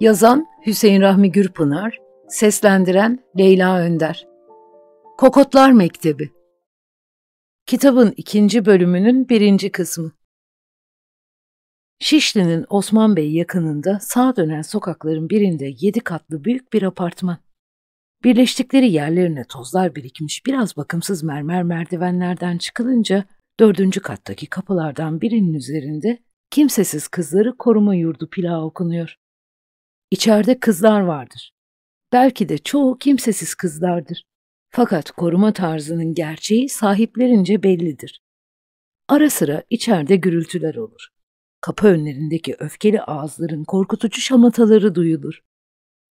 Yazan Hüseyin Rahmi Gürpınar, seslendiren Leyla Önder. Kokotlar Mektebi Kitabın ikinci bölümünün birinci kısmı Şişli'nin Osman Bey yakınında sağ dönen sokakların birinde yedi katlı büyük bir apartman. Birleştikleri yerlerine tozlar birikmiş biraz bakımsız mermer merdivenlerden çıkılınca dördüncü kattaki kapılardan birinin üzerinde kimsesiz kızları koruma yurdu plağı okunuyor. İçeride kızlar vardır. Belki de çoğu kimsesiz kızlardır. Fakat koruma tarzının gerçeği sahiplerince bellidir. Ara sıra içeride gürültüler olur. Kapı önlerindeki öfkeli ağızların korkutucu şamataları duyulur.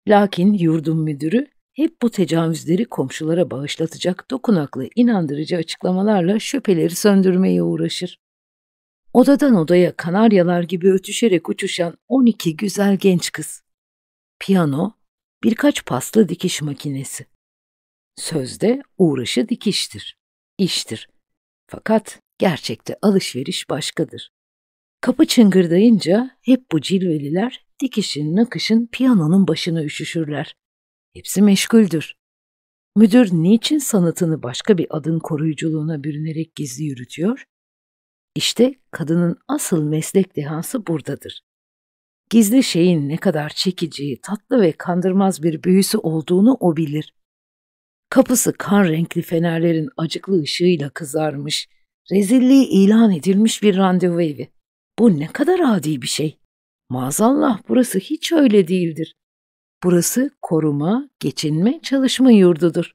Lakin yurdun müdürü hep bu tecavüzleri komşulara bağışlatacak dokunaklı, inandırıcı açıklamalarla şüpheleri söndürmeye uğraşır. Odadan odaya kanaryalar gibi ötüşerek uçuşan 12 güzel genç kız. Piyano, birkaç paslı dikiş makinesi. Sözde uğraşı dikiştir, iştir. Fakat gerçekte alışveriş başkadır. Kapı çıngırdayınca hep bu cilveliler dikişin nakışın piyanonun başına üşüşürler. Hepsi meşguldür. Müdür niçin sanatını başka bir adın koruyuculuğuna bürünerek gizli yürütüyor? İşte kadının asıl meslek dehası buradadır. Gizli şeyin ne kadar çekici, tatlı ve kandırmaz bir büyüsü olduğunu o bilir. Kapısı kan renkli fenerlerin acıklı ışığıyla kızarmış, rezilliği ilan edilmiş bir randevu evi. Bu ne kadar adi bir şey. Maazallah burası hiç öyle değildir. Burası koruma, geçinme, çalışma yurdudur.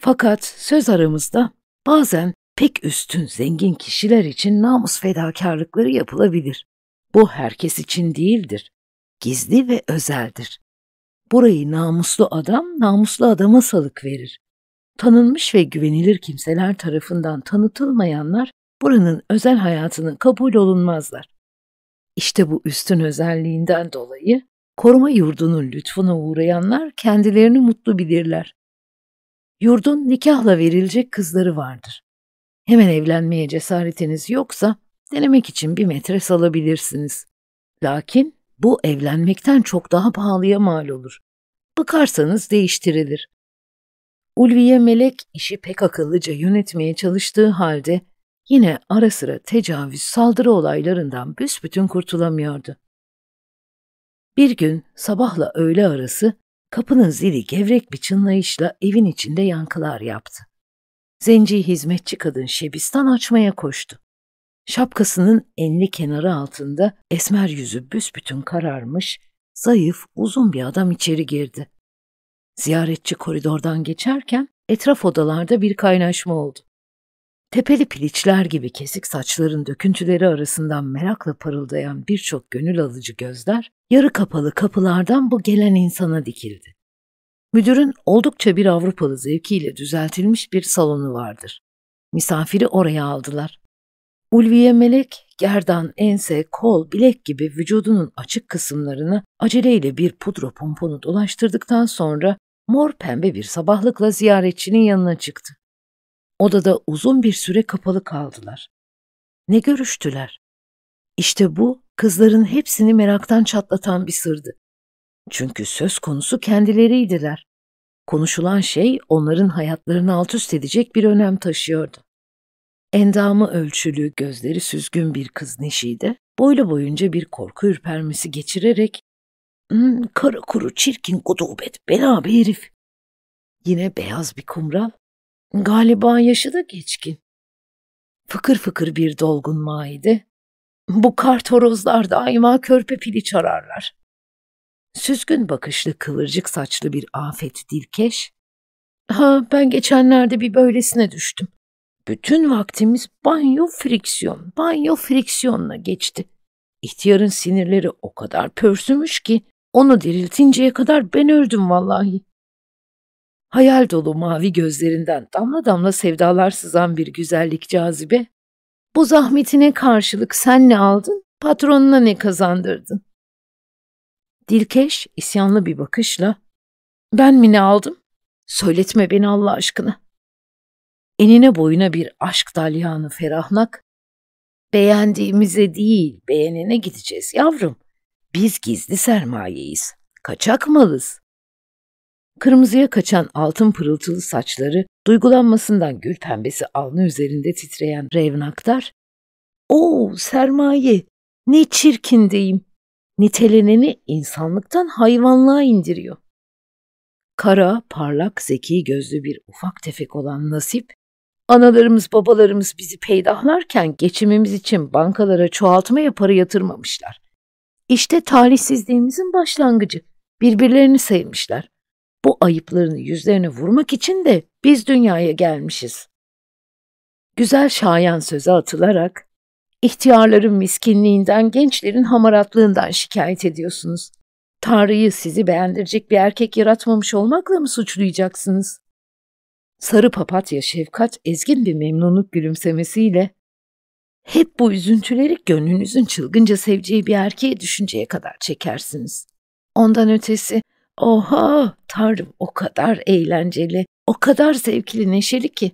Fakat söz aramızda bazen pek üstün zengin kişiler için namus fedakarlıkları yapılabilir. Bu herkes için değildir. Gizli ve özeldir. Burayı namuslu adam namuslu adama salık verir. Tanınmış ve güvenilir kimseler tarafından tanıtılmayanlar buranın özel hayatına kabul olunmazlar. İşte bu üstün özelliğinden dolayı koruma yurdunun lütfuna uğrayanlar kendilerini mutlu bilirler. Yurdun nikahla verilecek kızları vardır. Hemen evlenmeye cesaretiniz yoksa denemek için bir metres alabilirsiniz. Lakin bu evlenmekten çok daha pahalıya mal olur. Bıkarsanız değiştirilir. Ulviye Melek işi pek akıllıca yönetmeye çalıştığı halde yine ara sıra tecavüz saldırı olaylarından büsbütün kurtulamıyordu. Bir gün sabahla öğle arası kapının zili gevrek bir çınlayışla evin içinde yankılar yaptı. Zenci hizmetçi kadın şebistan açmaya koştu. Şapkasının enli kenarı altında esmer yüzü büsbütün kararmış, zayıf, uzun bir adam içeri girdi. Ziyaretçi koridordan geçerken etraf odalarda bir kaynaşma oldu. Tepeli piliçler gibi kesik saçların döküntüleri arasından merakla parıldayan birçok gönül alıcı gözler yarı kapalı kapılardan bu gelen insana dikildi. Müdürün oldukça bir Avrupalı zevkiyle düzeltilmiş bir salonu vardır. Misafiri oraya aldılar. Ulviye Melek, gerdan, ense, kol, bilek gibi vücudunun açık kısımlarını aceleyle bir pudra pomponu dolaştırdıktan sonra mor pembe bir sabahlıkla ziyaretçinin yanına çıktı. Odada uzun bir süre kapalı kaldılar. Ne görüştüler? İşte bu kızların hepsini meraktan çatlatan bir sırdı. Çünkü söz konusu kendileriydiler. Konuşulan şey onların hayatlarını alt üst edecek bir önem taşıyordu. Endamı ölçülü, gözleri süzgün bir kız Neşide, boylu boyunca bir korku ürpermesi geçirerek hmm, ''Kara kuru çirkin gudubet bela bir herif.'' Yine beyaz bir kumral, galiba yaşı da geçkin. Fıkır fıkır bir dolgun maide, bu kartorozlar daima körpe pili çararlar. Süzgün bakışlı kıvırcık saçlı bir afet dilkeş. Ha ben geçenlerde bir böylesine düştüm. Bütün vaktimiz banyo friksiyon, banyo friksiyonla geçti. İhtiyarın sinirleri o kadar pörsümüş ki onu diriltinceye kadar ben öldüm vallahi. Hayal dolu mavi gözlerinden damla damla sevdalar sızan bir güzellik cazibe bu zahmetine karşılık sen ne aldın, patronuna ne kazandırdın? Dilkeş isyanlı bir bakışla, ben mi ne aldım? Söyletme beni Allah aşkına. Enine boyuna bir aşk dalyanı ferahnak. beğendiğimize değil beğenene gideceğiz yavrum. Biz gizli sermayeyiz, kaçak malız. Kırmızıya kaçan altın pırıltılı saçları, duygulanmasından gül pembesi alnı üzerinde titreyen Revin Aktar, ''Oo sermaye, ne çirkin deyim, niteleneni insanlıktan hayvanlığa indiriyor. Kara, parlak, zeki gözlü bir ufak tefek olan Nasip, analarımız babalarımız bizi peydahlarken geçimimiz için bankalara çoğaltma yaparı yatırmamışlar. İşte talihsizliğimizin başlangıcı. Birbirlerini sevmişler. Bu ayıplarını yüzlerine vurmak için de biz dünyaya gelmişiz. Güzel şayan söze atılarak, ihtiyarların miskinliğinden, gençlerin hamaratlığından şikayet ediyorsunuz. Tanrı'yı sizi beğendirecek bir erkek yaratmamış olmakla mı suçlayacaksınız? Sarı papatya şefkat ezgin bir memnunluk gülümsemesiyle hep bu üzüntüleri gönlünüzün çılgınca seveceği bir erkeğe düşünceye kadar çekersiniz. Ondan ötesi Oha tanrım o kadar eğlenceli, o kadar zevkli neşeli ki.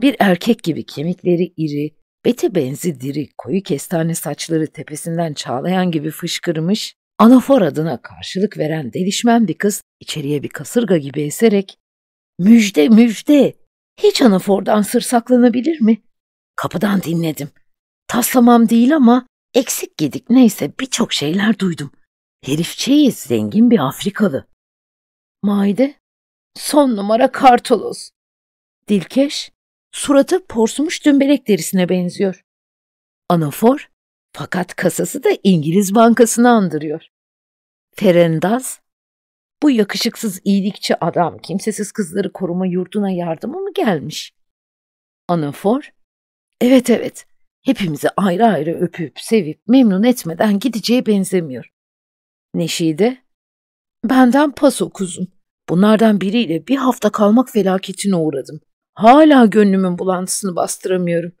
Bir erkek gibi kemikleri iri, bete benzi diri, koyu kestane saçları tepesinden çağlayan gibi fışkırmış, anafor adına karşılık veren delişmen bir kız içeriye bir kasırga gibi eserek ''Müjde, müjde! Hiç anafordan sır saklanabilir mi?'' Kapıdan dinledim. Taslamam değil ama eksik gidik neyse birçok şeyler duydum. Herifçeyiz, zengin bir Afrikalı. Maide son numara kartoloz. Dilkeş suratı porsumuş dümbelek derisine benziyor. Anafor fakat kasası da İngiliz bankasını andırıyor. Ferendaz bu yakışıksız iyilikçi adam kimsesiz kızları koruma yurduna yardıma mı gelmiş? Anafor evet evet hepimizi ayrı ayrı öpüp sevip memnun etmeden gideceği benzemiyor. Neşide, benden paso kuzum. Bunlardan biriyle bir hafta kalmak felaketine uğradım. Hala gönlümün bulantısını bastıramıyorum.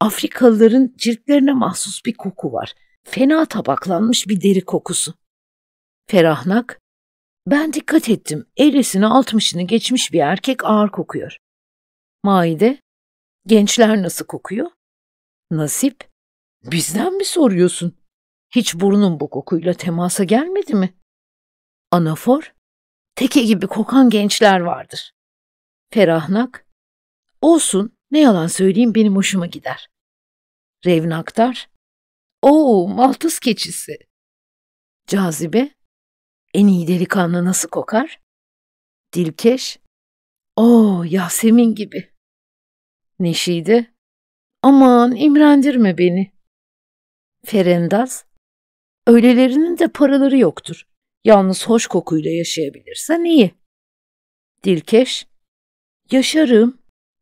Afrikalıların ciltlerine mahsus bir koku var. Fena tabaklanmış bir deri kokusu. Ferahnak, ben dikkat ettim. 50'sini altmışını geçmiş bir erkek ağır kokuyor. Maide, gençler nasıl kokuyor? Nasip, bizden mi soruyorsun? Hiç burnun bu kokuyla temasa gelmedi mi? Anafor, teke gibi kokan gençler vardır. Ferahnak, olsun ne yalan söyleyeyim benim hoşuma gider. Revnaktar, ooo maltız keçisi. Cazibe, en iyi delikanlı nasıl kokar? Dilkeş, ooo Yasemin gibi. Neşide, aman imrendirme beni. Ferendaz, Öylelerinin de paraları yoktur. Yalnız hoş kokuyla yaşayabilirsen iyi. Dilkeş, yaşarım.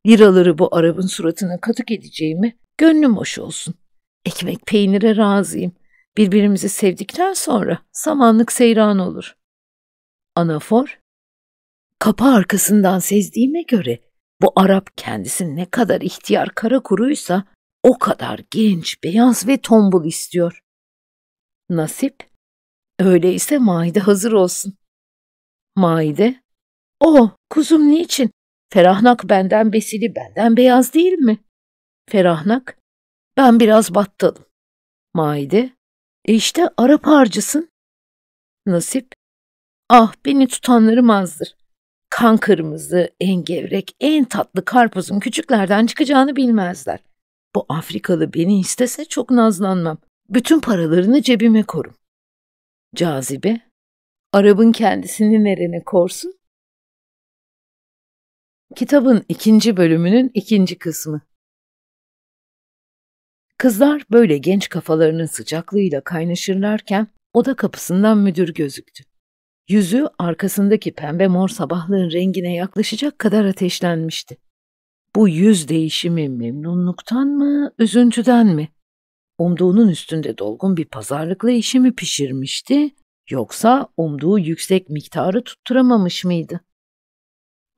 Liraları bu Arap'ın suratına katık edeceğimi gönlüm hoş olsun. Ekmek peynire razıyım. Birbirimizi sevdikten sonra samanlık seyran olur. Anafor, kapı arkasından sezdiğime göre bu Arap kendisi ne kadar ihtiyar kara kuruysa o kadar genç, beyaz ve tombul istiyor. Nasip, öyleyse maide hazır olsun. Maide, o oh, kuzum niçin? Ferahnak benden besili, benden beyaz değil mi? Ferahnak, ben biraz battadım. Maide, e işte Arap harcısın. Nasip, ah beni tutanlarım azdır. Kan kırmızı, en gevrek, en tatlı karpuzum küçüklerden çıkacağını bilmezler. Bu Afrikalı beni istese çok nazlanmam. Bütün paralarını cebime korum. Cazibe, Arabın kendisini nerene korsun? Kitabın ikinci bölümünün ikinci kısmı. Kızlar böyle genç kafalarının sıcaklığıyla kaynaşırlarken oda kapısından müdür gözüktü. Yüzü arkasındaki pembe mor sabahlığın rengine yaklaşacak kadar ateşlenmişti. Bu yüz değişimi memnunluktan mı, üzüntüden mi? umduğunun üstünde dolgun bir pazarlıkla işi mi pişirmişti yoksa umduğu yüksek miktarı tutturamamış mıydı?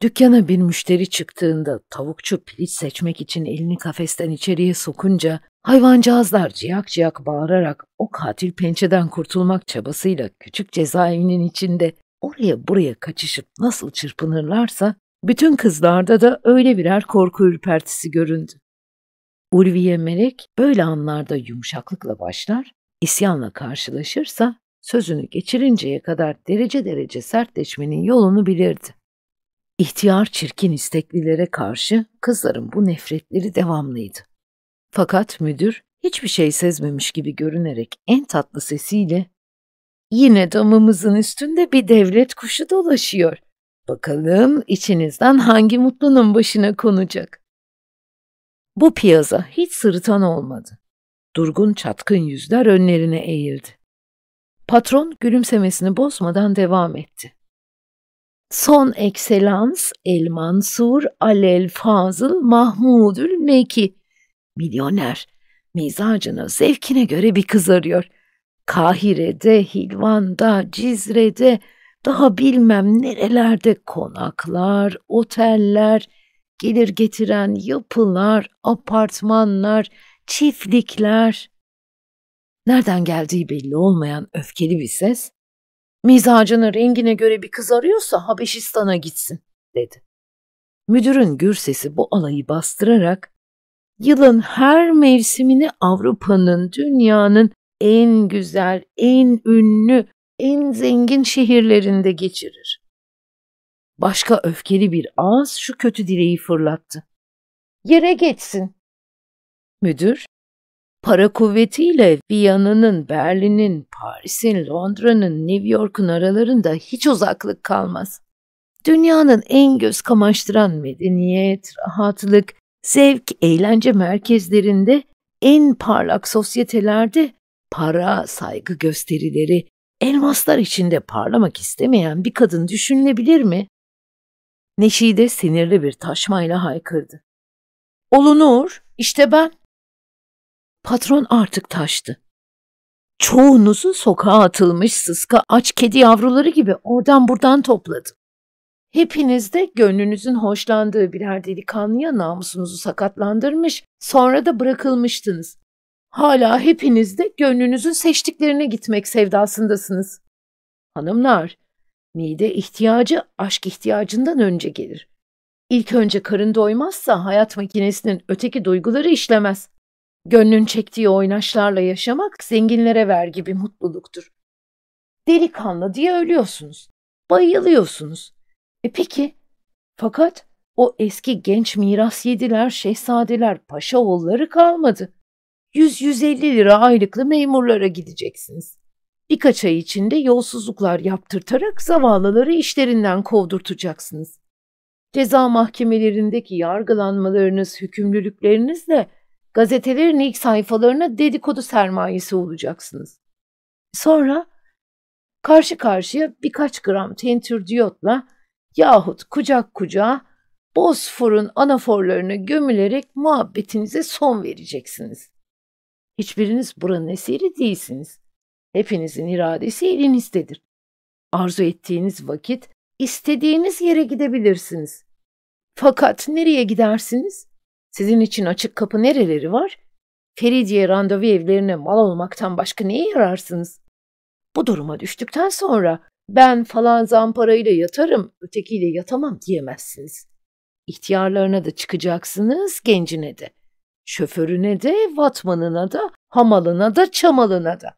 Dükkana bir müşteri çıktığında tavukçu piliç seçmek için elini kafesten içeriye sokunca hayvancağızlar ciyak ciyak bağırarak o katil pençeden kurtulmak çabasıyla küçük cezaevinin içinde oraya buraya kaçışıp nasıl çırpınırlarsa bütün kızlarda da öyle birer korku ürpertisi göründü. Ulviye Melek böyle anlarda yumuşaklıkla başlar, isyanla karşılaşırsa sözünü geçirinceye kadar derece derece sertleşmenin yolunu bilirdi. İhtiyar çirkin isteklilere karşı kızların bu nefretleri devamlıydı. Fakat müdür hiçbir şey sezmemiş gibi görünerek en tatlı sesiyle ''Yine damımızın üstünde bir devlet kuşu dolaşıyor. Bakalım içinizden hangi mutlunun başına konacak?'' Bu piyaza hiç sırıtan olmadı. Durgun çatkın yüzler önlerine eğildi. Patron gülümsemesini bozmadan devam etti. Son ekselans El Mansur Alel Fazıl Mahmudül Meki. Milyoner. Mizacını zevkine göre bir kız arıyor. Kahire'de, Hilvan'da, Cizre'de, daha bilmem nerelerde konaklar, oteller, gelir getiren yapılar, apartmanlar, çiftlikler. Nereden geldiği belli olmayan öfkeli bir ses, mizacının rengine göre bir kız arıyorsa Habeşistan'a gitsin, dedi. Müdürün gür sesi bu alayı bastırarak, yılın her mevsimini Avrupa'nın, dünyanın en güzel, en ünlü, en zengin şehirlerinde geçirir. Başka öfkeli bir ağız şu kötü dileği fırlattı. Yere geçsin. Müdür, para kuvvetiyle Viyana'nın, Berlin'in, Paris'in, Londra'nın, New York'un aralarında hiç uzaklık kalmaz. Dünyanın en göz kamaştıran medeniyet, rahatlık, zevk, eğlence merkezlerinde, en parlak sosyetelerde para, saygı gösterileri, elmaslar içinde parlamak istemeyen bir kadın düşünülebilir mi? Neşide sinirli bir taşmayla haykırdı. Olunur, işte ben. Patron artık taştı. Çoğunuzu sokağa atılmış sıska aç kedi yavruları gibi oradan buradan topladım. Hepiniz de gönlünüzün hoşlandığı birer delikanlıya namusunuzu sakatlandırmış, sonra da bırakılmıştınız. Hala hepiniz de gönlünüzün seçtiklerine gitmek sevdasındasınız. Hanımlar, Mide ihtiyacı aşk ihtiyacından önce gelir. İlk önce karın doymazsa hayat makinesinin öteki duyguları işlemez. Gönlün çektiği oynaşlarla yaşamak zenginlere ver gibi mutluluktur. Delikanlı diye ölüyorsunuz. Bayılıyorsunuz. E peki? Fakat o eski genç miras yediler, şehzadeler, paşa oğulları kalmadı. 100-150 lira aylıklı memurlara gideceksiniz. Birkaç ay içinde yolsuzluklar yaptırtarak zavallıları işlerinden kovdurtacaksınız. Ceza mahkemelerindeki yargılanmalarınız, hükümlülüklerinizle gazetelerin ilk sayfalarına dedikodu sermayesi olacaksınız. Sonra karşı karşıya birkaç gram tentür diyotla yahut kucak kucağa Bosfor'un anaforlarına gömülerek muhabbetinize son vereceksiniz. Hiçbiriniz buranın eseri değilsiniz. Hepinizin iradesi elinizdedir. Arzu ettiğiniz vakit istediğiniz yere gidebilirsiniz. Fakat nereye gidersiniz? Sizin için açık kapı nereleri var? Feridiye randevu evlerine mal olmaktan başka neye yararsınız? Bu duruma düştükten sonra ben falan zamparayla yatarım, ötekiyle yatamam diyemezsiniz. İhtiyarlarına da çıkacaksınız, gencine de. Şoförüne de, vatmanına da, hamalına da, çamalına da.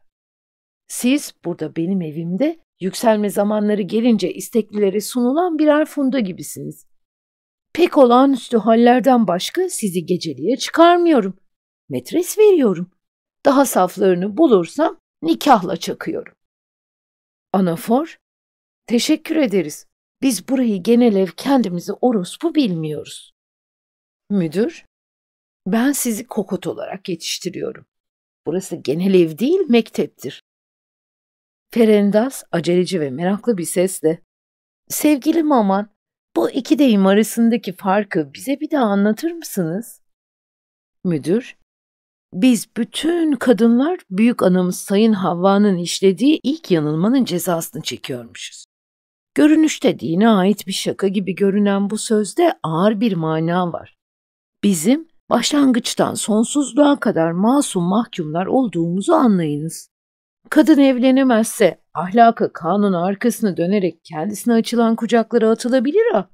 Siz burada benim evimde yükselme zamanları gelince isteklilere sunulan birer funda gibisiniz. Pek olağanüstü hallerden başka sizi geceliğe çıkarmıyorum. Metres veriyorum. Daha saflarını bulursam nikahla çakıyorum. Anafor, teşekkür ederiz. Biz burayı genel ev kendimizi orospu bilmiyoruz. Müdür, ben sizi kokot olarak yetiştiriyorum. Burası genel ev değil mekteptir. Ferendas aceleci ve meraklı bir sesle ''Sevgili Maman, bu iki deyim arasındaki farkı bize bir daha anlatır mısınız?'' Müdür biz bütün kadınlar büyük anamız Sayın Havva'nın işlediği ilk yanılmanın cezasını çekiyormuşuz. Görünüşte dine ait bir şaka gibi görünen bu sözde ağır bir mana var. Bizim başlangıçtan sonsuzluğa kadar masum mahkumlar olduğumuzu anlayınız. Kadın evlenemezse ahlaka kanun arkasını dönerek kendisine açılan kucaklara atılabilir ha.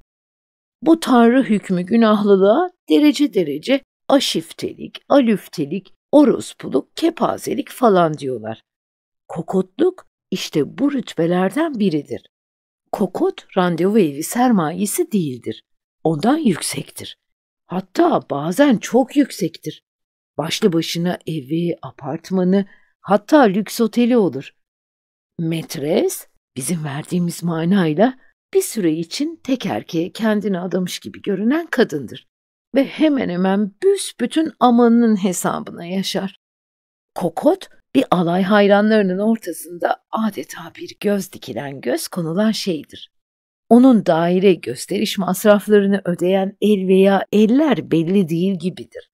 Bu tanrı hükmü günahlılığa derece derece aşiftelik, alüftelik, orospuluk, kepazelik falan diyorlar. Kokotluk işte bu rütbelerden biridir. Kokot randevu evi sermayesi değildir. Ondan yüksektir. Hatta bazen çok yüksektir. Başlı başına evi, apartmanı, hatta lüks oteli olur. Metres bizim verdiğimiz manayla bir süre için tek erkeğe kendini adamış gibi görünen kadındır ve hemen hemen büsbütün amanının hesabına yaşar. Kokot bir alay hayranlarının ortasında adeta bir göz dikilen göz konulan şeydir. Onun daire gösteriş masraflarını ödeyen el veya eller belli değil gibidir.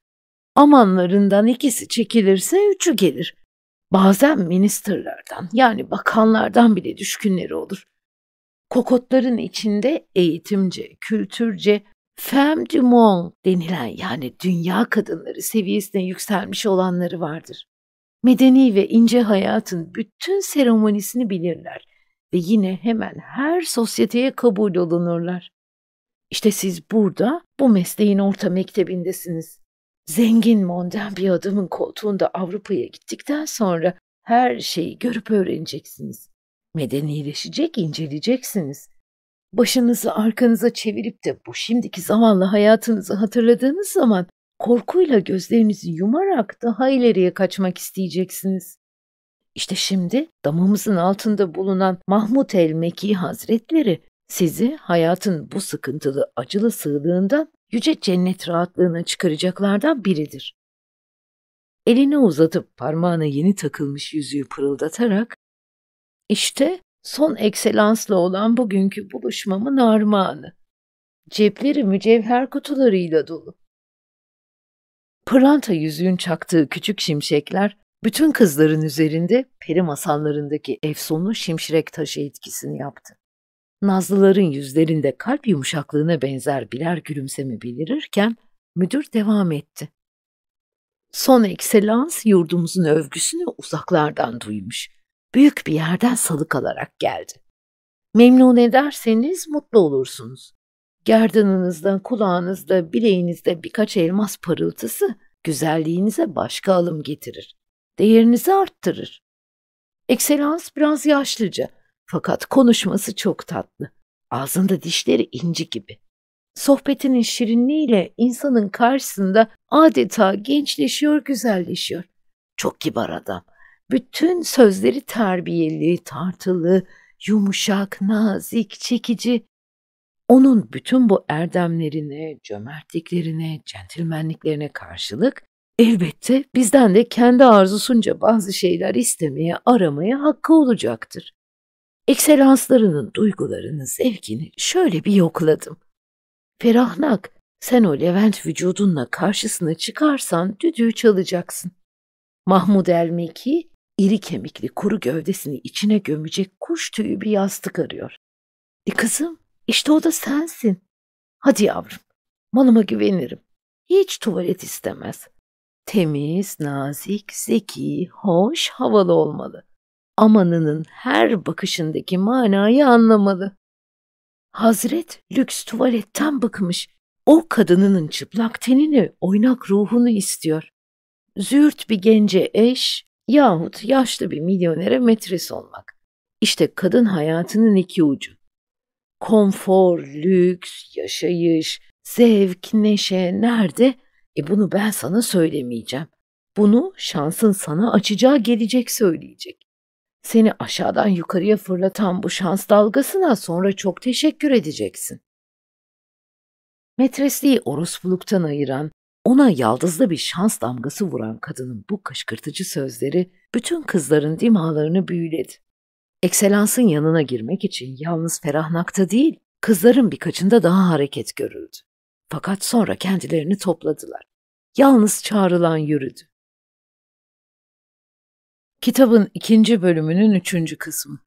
Amanlarından ikisi çekilirse üçü gelir. Bazen ministerlerden yani bakanlardan bile düşkünleri olur. Kokotların içinde eğitimce, kültürce femme du monde denilen yani dünya kadınları seviyesine yükselmiş olanları vardır. Medeni ve ince hayatın bütün seremonisini bilirler ve yine hemen her sosyeteye kabul olunurlar. İşte siz burada bu mesleğin orta mektebindesiniz. Zengin mondan bir adamın koltuğunda Avrupa'ya gittikten sonra her şeyi görüp öğreneceksiniz. Medenileşecek, inceleyeceksiniz. Başınızı arkanıza çevirip de bu şimdiki zamanla hayatınızı hatırladığınız zaman korkuyla gözlerinizi yumarak daha ileriye kaçmak isteyeceksiniz. İşte şimdi damımızın altında bulunan Mahmut el Meki Hazretleri sizi hayatın bu sıkıntılı acılı sığlığından yüce cennet rahatlığına çıkaracaklardan biridir. Elini uzatıp parmağına yeni takılmış yüzüğü pırıldatarak, işte son ekselansla olan bugünkü buluşmamın armağanı. Cepleri mücevher kutularıyla dolu. Pırlanta yüzüğün çaktığı küçük şimşekler bütün kızların üzerinde peri masallarındaki efsunlu şimşirek taşı etkisini yaptı. Nazlıların yüzlerinde kalp yumuşaklığına benzer birer gülümseme belirirken müdür devam etti. Son ekselans yurdumuzun övgüsünü uzaklardan duymuş. Büyük bir yerden salık alarak geldi. Memnun ederseniz mutlu olursunuz. Gerdanınızda, kulağınızda, bileğinizde birkaç elmas parıltısı güzelliğinize başka alım getirir. Değerinizi arttırır. Ekselans biraz yaşlıca fakat konuşması çok tatlı. Ağzında dişleri inci gibi. Sohbetinin şirinliğiyle insanın karşısında adeta gençleşiyor, güzelleşiyor. Çok kibar adam. Bütün sözleri terbiyeli, tartılı, yumuşak, nazik, çekici. Onun bütün bu erdemlerine, cömertliklerine, centilmenliklerine karşılık elbette bizden de kendi arzusunca bazı şeyler istemeye, aramaya hakkı olacaktır ekselanslarının duygularını, zevkini şöyle bir yokladım. Ferahnak, sen o Levent vücudunla karşısına çıkarsan düdüğü çalacaksın. Mahmud Elmeki, iri kemikli kuru gövdesini içine gömecek kuş tüyü bir yastık arıyor. E kızım, işte o da sensin. Hadi yavrum, malıma güvenirim. Hiç tuvalet istemez. Temiz, nazik, zeki, hoş, havalı olmalı amanının her bakışındaki manayı anlamalı. Hazret lüks tuvaletten bakmış. O kadınının çıplak tenini, oynak ruhunu istiyor. Zürt bir gence eş yahut yaşlı bir milyonere metris olmak. İşte kadın hayatının iki ucu. Konfor, lüks, yaşayış, zevk, neşe nerede? E bunu ben sana söylemeyeceğim. Bunu şansın sana açacağı gelecek söyleyecek. Seni aşağıdan yukarıya fırlatan bu şans dalgasına sonra çok teşekkür edeceksin. Metresliği orospuluktan ayıran, ona yaldızlı bir şans damgası vuran kadının bu kışkırtıcı sözleri bütün kızların dimağlarını büyüledi. Ekselansın yanına girmek için yalnız Ferahnak'ta değil, kızların birkaçında daha hareket görüldü. Fakat sonra kendilerini topladılar. Yalnız çağrılan yürüdü. Kitabın ikinci bölümünün üçüncü kısmı.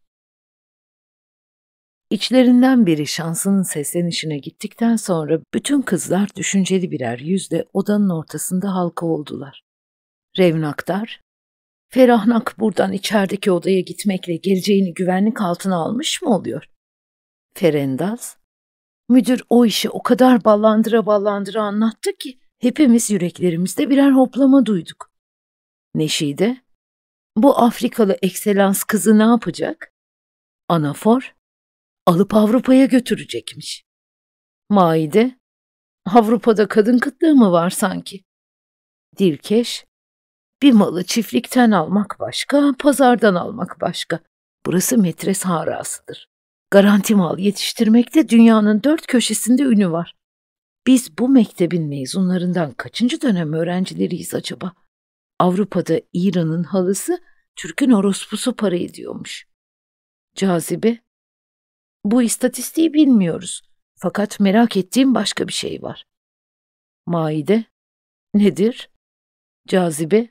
İçlerinden biri şansının seslenişine gittikten sonra bütün kızlar düşünceli birer yüzle odanın ortasında halka oldular. Revnaktar, Ferahnak buradan içerideki odaya gitmekle geleceğini güvenlik altına almış mı oluyor? Ferendaz, müdür o işi o kadar ballandıra ballandıra anlattı ki hepimiz yüreklerimizde birer hoplama duyduk. Neşide, bu Afrikalı ekselans kızı ne yapacak? Anafor alıp Avrupa'ya götürecekmiş. Maide, Avrupa'da kadın kıtlığı mı var sanki? Dilkeş, bir malı çiftlikten almak başka, pazardan almak başka. Burası metres harasıdır. Garanti mal yetiştirmekte dünyanın dört köşesinde ünü var. Biz bu mektebin mezunlarından kaçıncı dönem öğrencileriyiz acaba? Avrupa'da İran'ın halısı Türk'ün orospusu para ediyormuş. Cazibe, bu istatistiği bilmiyoruz fakat merak ettiğim başka bir şey var. Maide, nedir? Cazibe,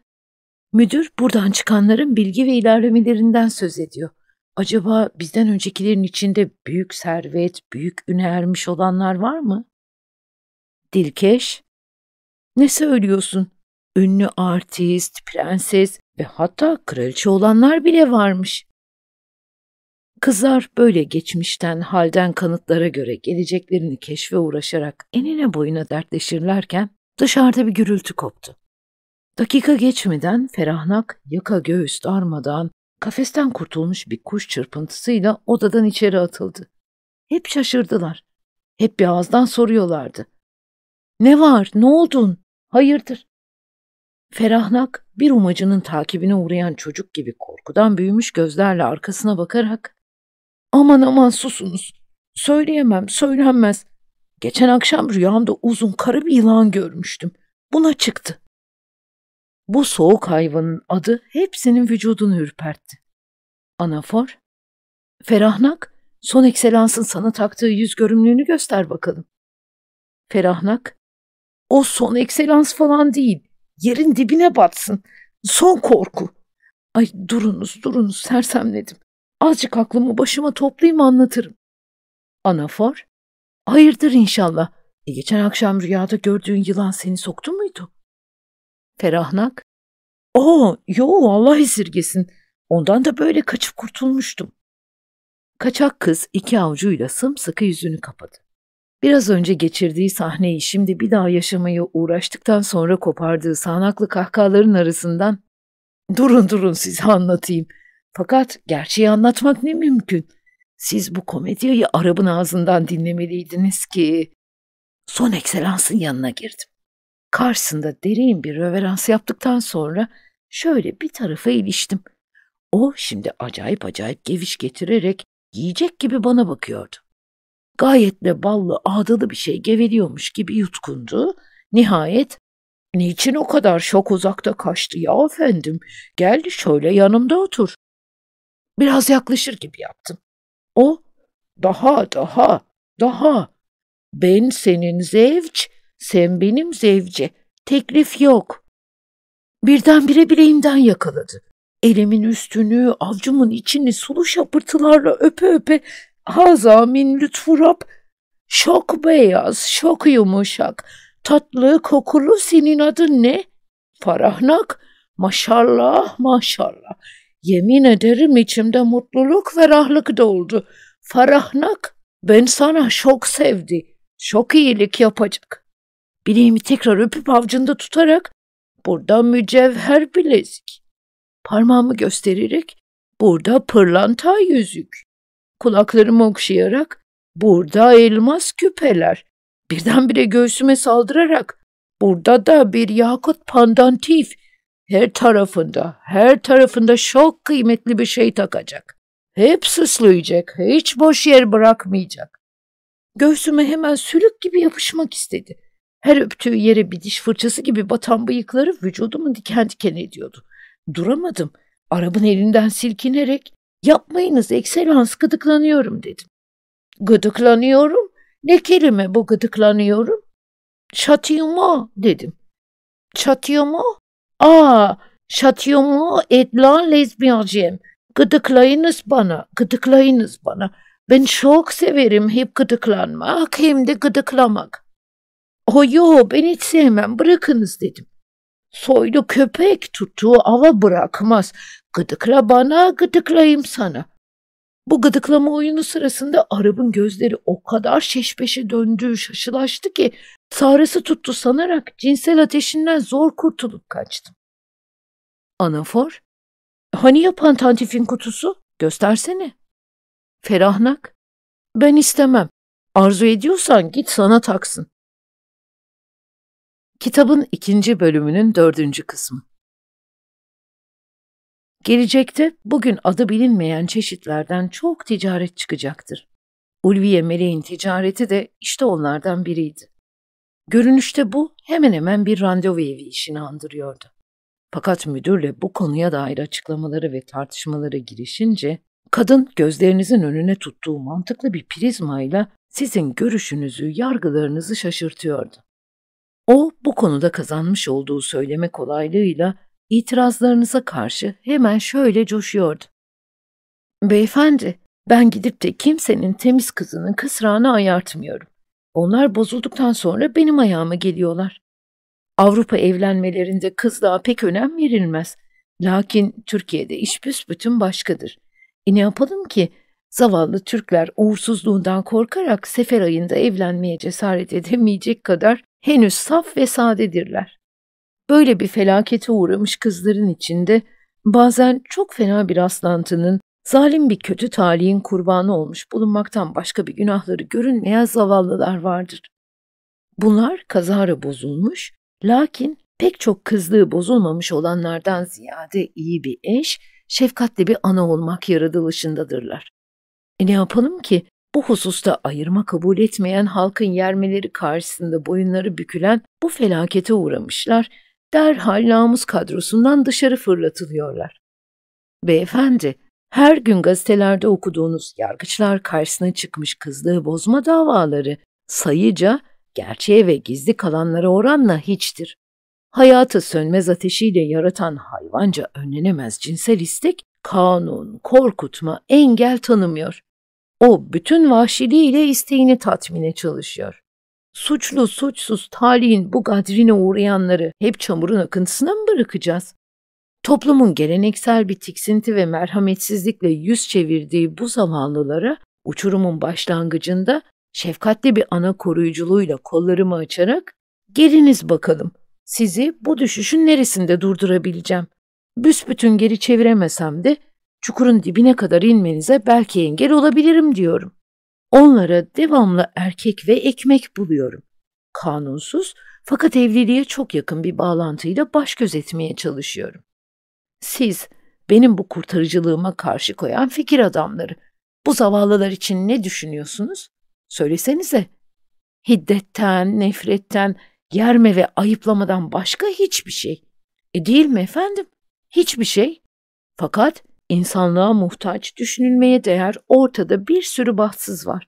müdür buradan çıkanların bilgi ve ilerlemelerinden söz ediyor. Acaba bizden öncekilerin içinde büyük servet, büyük üne ermiş olanlar var mı? Dilkeş, ne söylüyorsun? ünlü artist, prenses ve hatta kraliçe olanlar bile varmış. Kızlar böyle geçmişten, halden kanıtlara göre geleceklerini keşfe uğraşarak enine boyuna dertleşirlerken dışarıda bir gürültü koptu. Dakika geçmeden ferahnak, yaka göğüs darmadan, kafesten kurtulmuş bir kuş çırpıntısıyla odadan içeri atıldı. Hep şaşırdılar. Hep bir ağızdan soruyorlardı. Ne var, ne oldun, hayırdır? Ferahnak bir umacının takibine uğrayan çocuk gibi korkudan büyümüş gözlerle arkasına bakarak ''Aman aman susunuz, söyleyemem, söylenmez. Geçen akşam rüyamda uzun karı bir yılan görmüştüm. Buna çıktı.'' Bu soğuk hayvanın adı hepsinin vücudunu ürpertti. Anafor, Ferahnak, son ekselansın sana taktığı yüz görümlüğünü göster bakalım. Ferahnak, o son ekselans falan değil yerin dibine batsın. Son korku. Ay durunuz durunuz sersemledim. Azıcık aklımı başıma toplayayım anlatırım. Anafor, hayırdır inşallah. E, geçen akşam rüyada gördüğün yılan seni soktu muydu? Ferahnak, Oo, yoo Allah esirgesin. Ondan da böyle kaçıp kurtulmuştum. Kaçak kız iki avcuyla sımsıkı yüzünü kapadı. Biraz önce geçirdiği sahneyi şimdi bir daha yaşamaya uğraştıktan sonra kopardığı sağanaklı kahkahaların arasından ''Durun durun size anlatayım. Fakat gerçeği anlatmak ne mümkün. Siz bu komediyi Arap'ın ağzından dinlemeliydiniz ki...'' Son ekselansın yanına girdim. Karşısında derin bir röverans yaptıktan sonra şöyle bir tarafa iliştim. O şimdi acayip acayip geviş getirerek yiyecek gibi bana bakıyordu. Gayet de ballı, ağdalı bir şey geveliyormuş gibi yutkundu. Nihayet Niçin o kadar şok uzakta kaçtı ya efendim? Gel şöyle yanımda otur. Biraz yaklaşır gibi yaptım. O daha daha daha ben senin zevç, sen benim zevce. Teklif yok. Birdenbire bileğimden yakaladı. Elimin üstünü, avcumun içini sulu şapırtılarla öpe öpe Haza min lütfu Şok beyaz, şok yumuşak. Tatlı, kokulu senin adın ne? Farahnak. Maşallah, maşallah. Yemin ederim içimde mutluluk ve rahlık doldu. Farahnak, ben sana şok sevdi. Şok iyilik yapacak. Bileğimi tekrar öpüp avcında tutarak, burada mücevher bilezik. Parmağımı göstererek, burada pırlanta yüzük kulaklarımı okşayarak burada elmas küpeler. Birdenbire göğsüme saldırarak burada da bir yakut pandantif. Her tarafında, her tarafında çok kıymetli bir şey takacak. Hep sıslayacak, hiç boş yer bırakmayacak. Göğsüme hemen sülük gibi yapışmak istedi. Her öptüğü yere bir diş fırçası gibi batan bıyıkları vücudumu diken diken ediyordu. Duramadım. Arabın elinden silkinerek Yapmayınız ekselans gıdıklanıyorum dedim. Gıdıklanıyorum? Ne kelime bu gıdıklanıyorum? Châtillon dedim. Châtillon? Aa, châtillon et lan lesbiyancem. Gıdıklayınız bana, gıdıklayınız bana. Ben çok severim hep gıdıklanmak hem de gıdıklamak. O yo ben hiç sevmem bırakınız dedim. Soylu köpek tuttuğu ava bırakmaz. Gıdıkla bana, gıdıklayayım sana. Bu gıdıklama oyunu sırasında Arap'ın gözleri o kadar şeşbeşe döndü, şaşılaştı ki sarısı tuttu sanarak cinsel ateşinden zor kurtulup kaçtım. Anafor, hani yapan tantifin kutusu? Göstersene. Ferahnak, ben istemem. Arzu ediyorsan git sana taksın. Kitabın ikinci bölümünün dördüncü kısmı. Gelecekte bugün adı bilinmeyen çeşitlerden çok ticaret çıkacaktır. Ulviye Meleğin ticareti de işte onlardan biriydi. Görünüşte bu hemen hemen bir randevu evi işini andırıyordu. Fakat müdürle bu konuya dair açıklamaları ve tartışmalara girişince, kadın gözlerinizin önüne tuttuğu mantıklı bir prizmayla sizin görüşünüzü, yargılarınızı şaşırtıyordu. O bu konuda kazanmış olduğu söyleme kolaylığıyla itirazlarınıza karşı hemen şöyle coşuyordu. Beyefendi, ben gidip de kimsenin temiz kızının kısrağını ayartmıyorum. Onlar bozulduktan sonra benim ayağıma geliyorlar. Avrupa evlenmelerinde kızlığa pek önem verilmez. Lakin Türkiye'de iş büsbütün başkadır. E ne yapalım ki zavallı Türkler uğursuzluğundan korkarak sefer ayında evlenmeye cesaret edemeyecek kadar henüz saf ve sadedirler böyle bir felakete uğramış kızların içinde bazen çok fena bir aslantının, zalim bir kötü talihin kurbanı olmuş bulunmaktan başka bir günahları görünmeyen zavallılar vardır. Bunlar kazara bozulmuş, lakin pek çok kızlığı bozulmamış olanlardan ziyade iyi bir eş, şefkatli bir ana olmak yaratılışındadırlar. E ne yapalım ki bu hususta ayırma kabul etmeyen halkın yermeleri karşısında boyunları bükülen bu felakete uğramışlar derhal namus kadrosundan dışarı fırlatılıyorlar. Beyefendi, her gün gazetelerde okuduğunuz yargıçlar karşısına çıkmış kızlığı bozma davaları sayıca gerçeğe ve gizli kalanlara oranla hiçtir. Hayatı sönmez ateşiyle yaratan hayvanca önlenemez cinsel istek, kanun, korkutma, engel tanımıyor. O bütün vahşiliğiyle isteğini tatmine çalışıyor. Suçlu suçsuz talihin bu gadrine uğrayanları hep çamurun akıntısına mı bırakacağız? Toplumun geleneksel bir tiksinti ve merhametsizlikle yüz çevirdiği bu zavallılara uçurumun başlangıcında şefkatli bir ana koruyuculuğuyla kollarımı açarak geliniz bakalım sizi bu düşüşün neresinde durdurabileceğim. Büsbütün geri çeviremesem de çukurun dibine kadar inmenize belki engel olabilirim diyorum. Onlara devamlı erkek ve ekmek buluyorum. Kanunsuz fakat evliliğe çok yakın bir bağlantıyla baş göz etmeye çalışıyorum. Siz benim bu kurtarıcılığıma karşı koyan fikir adamları bu zavallılar için ne düşünüyorsunuz? Söylesenize. Hiddetten, nefretten, yerme ve ayıplamadan başka hiçbir şey. E değil mi efendim? Hiçbir şey. Fakat insanlığa muhtaç, düşünülmeye değer ortada bir sürü bahtsız var.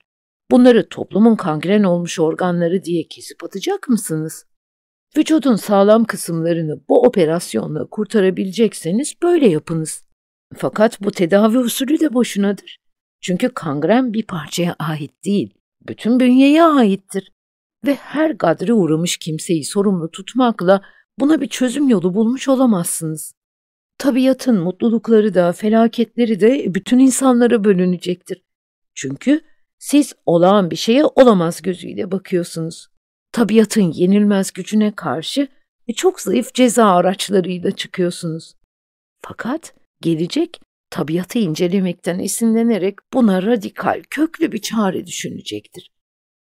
Bunları toplumun kangren olmuş organları diye kesip atacak mısınız? Vücudun sağlam kısımlarını bu operasyonla kurtarabilecekseniz böyle yapınız. Fakat bu tedavi usulü de boşunadır. Çünkü kangren bir parçaya ait değil, bütün bünyeye aittir. Ve her gadre uğramış kimseyi sorumlu tutmakla buna bir çözüm yolu bulmuş olamazsınız tabiatın mutlulukları da felaketleri de bütün insanlara bölünecektir. Çünkü siz olağan bir şeye olamaz gözüyle bakıyorsunuz. Tabiatın yenilmez gücüne karşı e, çok zayıf ceza araçlarıyla çıkıyorsunuz. Fakat gelecek tabiatı incelemekten esinlenerek buna radikal, köklü bir çare düşünecektir.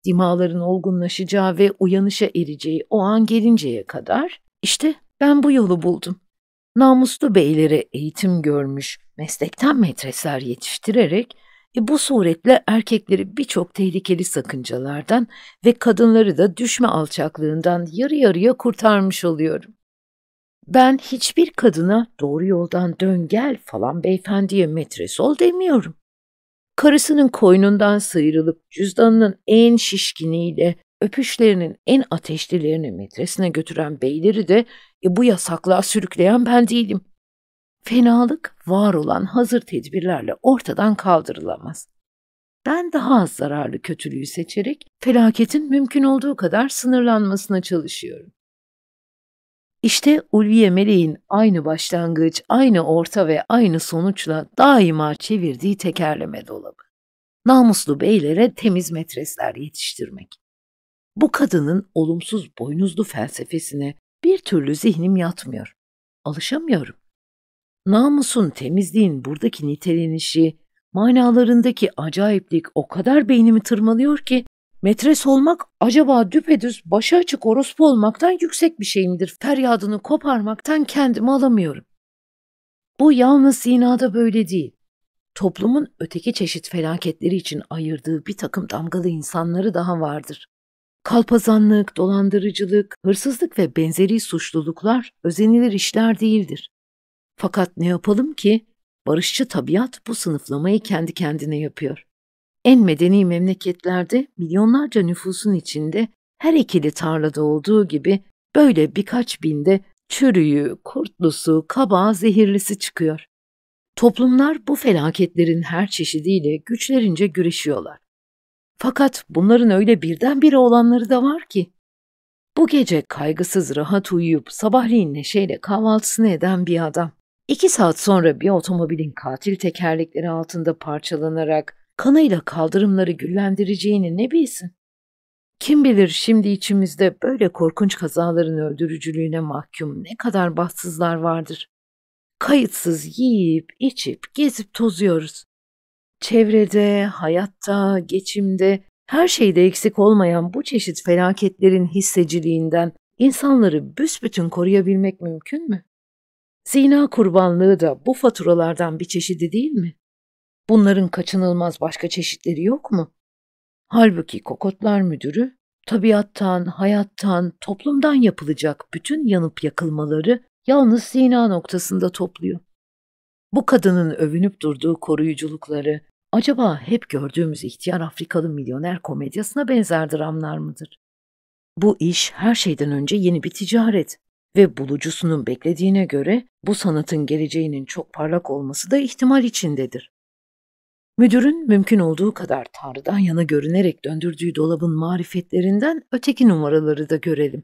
Dimaların olgunlaşacağı ve uyanışa ereceği o an gelinceye kadar işte ben bu yolu buldum namuslu beylere eğitim görmüş, meslekten metresler yetiştirerek e, bu suretle erkekleri birçok tehlikeli sakıncalardan ve kadınları da düşme alçaklığından yarı yarıya kurtarmış oluyorum. Ben hiçbir kadına doğru yoldan dön gel falan beyefendiye metres ol demiyorum. Karısının koynundan sıyrılıp cüzdanının en şişkiniyle öpüşlerinin en ateşlilerini metresine götüren beyleri de e, bu yasaklığa sürükleyen ben değilim. Fenalık var olan hazır tedbirlerle ortadan kaldırılamaz. Ben daha az zararlı kötülüğü seçerek felaketin mümkün olduğu kadar sınırlanmasına çalışıyorum. İşte Ulviye Meleğin aynı başlangıç, aynı orta ve aynı sonuçla daima çevirdiği tekerleme dolabı. Namuslu beylere temiz metresler yetiştirmek. Bu kadının olumsuz boynuzlu felsefesine bir türlü zihnim yatmıyor. Alışamıyorum. Namusun, temizliğin buradaki nitelenişi, manalarındaki acayiplik o kadar beynimi tırmalıyor ki metres olmak acaba düpedüz başa açık orospu olmaktan yüksek bir şey midir? Feryadını koparmaktan kendimi alamıyorum. Bu yalnız Sina'da böyle değil. Toplumun öteki çeşit felaketleri için ayırdığı bir takım damgalı insanları daha vardır. Kalpazanlık, dolandırıcılık, hırsızlık ve benzeri suçluluklar özenilir işler değildir. Fakat ne yapalım ki barışçı tabiat bu sınıflamayı kendi kendine yapıyor. En medeni memleketlerde milyonlarca nüfusun içinde her ikili tarlada olduğu gibi böyle birkaç binde çürüyü, kurtlusu, kabağı, zehirlisi çıkıyor. Toplumlar bu felaketlerin her çeşidiyle güçlerince güreşiyorlar. Fakat bunların öyle birdenbire olanları da var ki. Bu gece kaygısız rahat uyuyup sabahleyin neşeyle kahvaltısını eden bir adam. İki saat sonra bir otomobilin katil tekerlekleri altında parçalanarak kanıyla kaldırımları güllendireceğini ne bilsin? Kim bilir şimdi içimizde böyle korkunç kazaların öldürücülüğüne mahkum ne kadar bahtsızlar vardır. Kayıtsız yiyip, içip, gezip tozuyoruz. Çevrede, hayatta, geçimde, her şeyde eksik olmayan bu çeşit felaketlerin hisseciliğinden insanları büsbütün koruyabilmek mümkün mü? Zina kurbanlığı da bu faturalardan bir çeşidi değil mi? Bunların kaçınılmaz başka çeşitleri yok mu? Halbuki kokotlar müdürü, tabiattan, hayattan, toplumdan yapılacak bütün yanıp yakılmaları yalnız zina noktasında topluyor. Bu kadının övünüp durduğu koruyuculukları, Acaba hep gördüğümüz ihtiyar Afrikalı milyoner komedyasına benzer dramlar mıdır? Bu iş her şeyden önce yeni bir ticaret ve bulucusunun beklediğine göre bu sanatın geleceğinin çok parlak olması da ihtimal içindedir. Müdürün mümkün olduğu kadar Tanrı'dan yana görünerek döndürdüğü dolabın marifetlerinden öteki numaraları da görelim.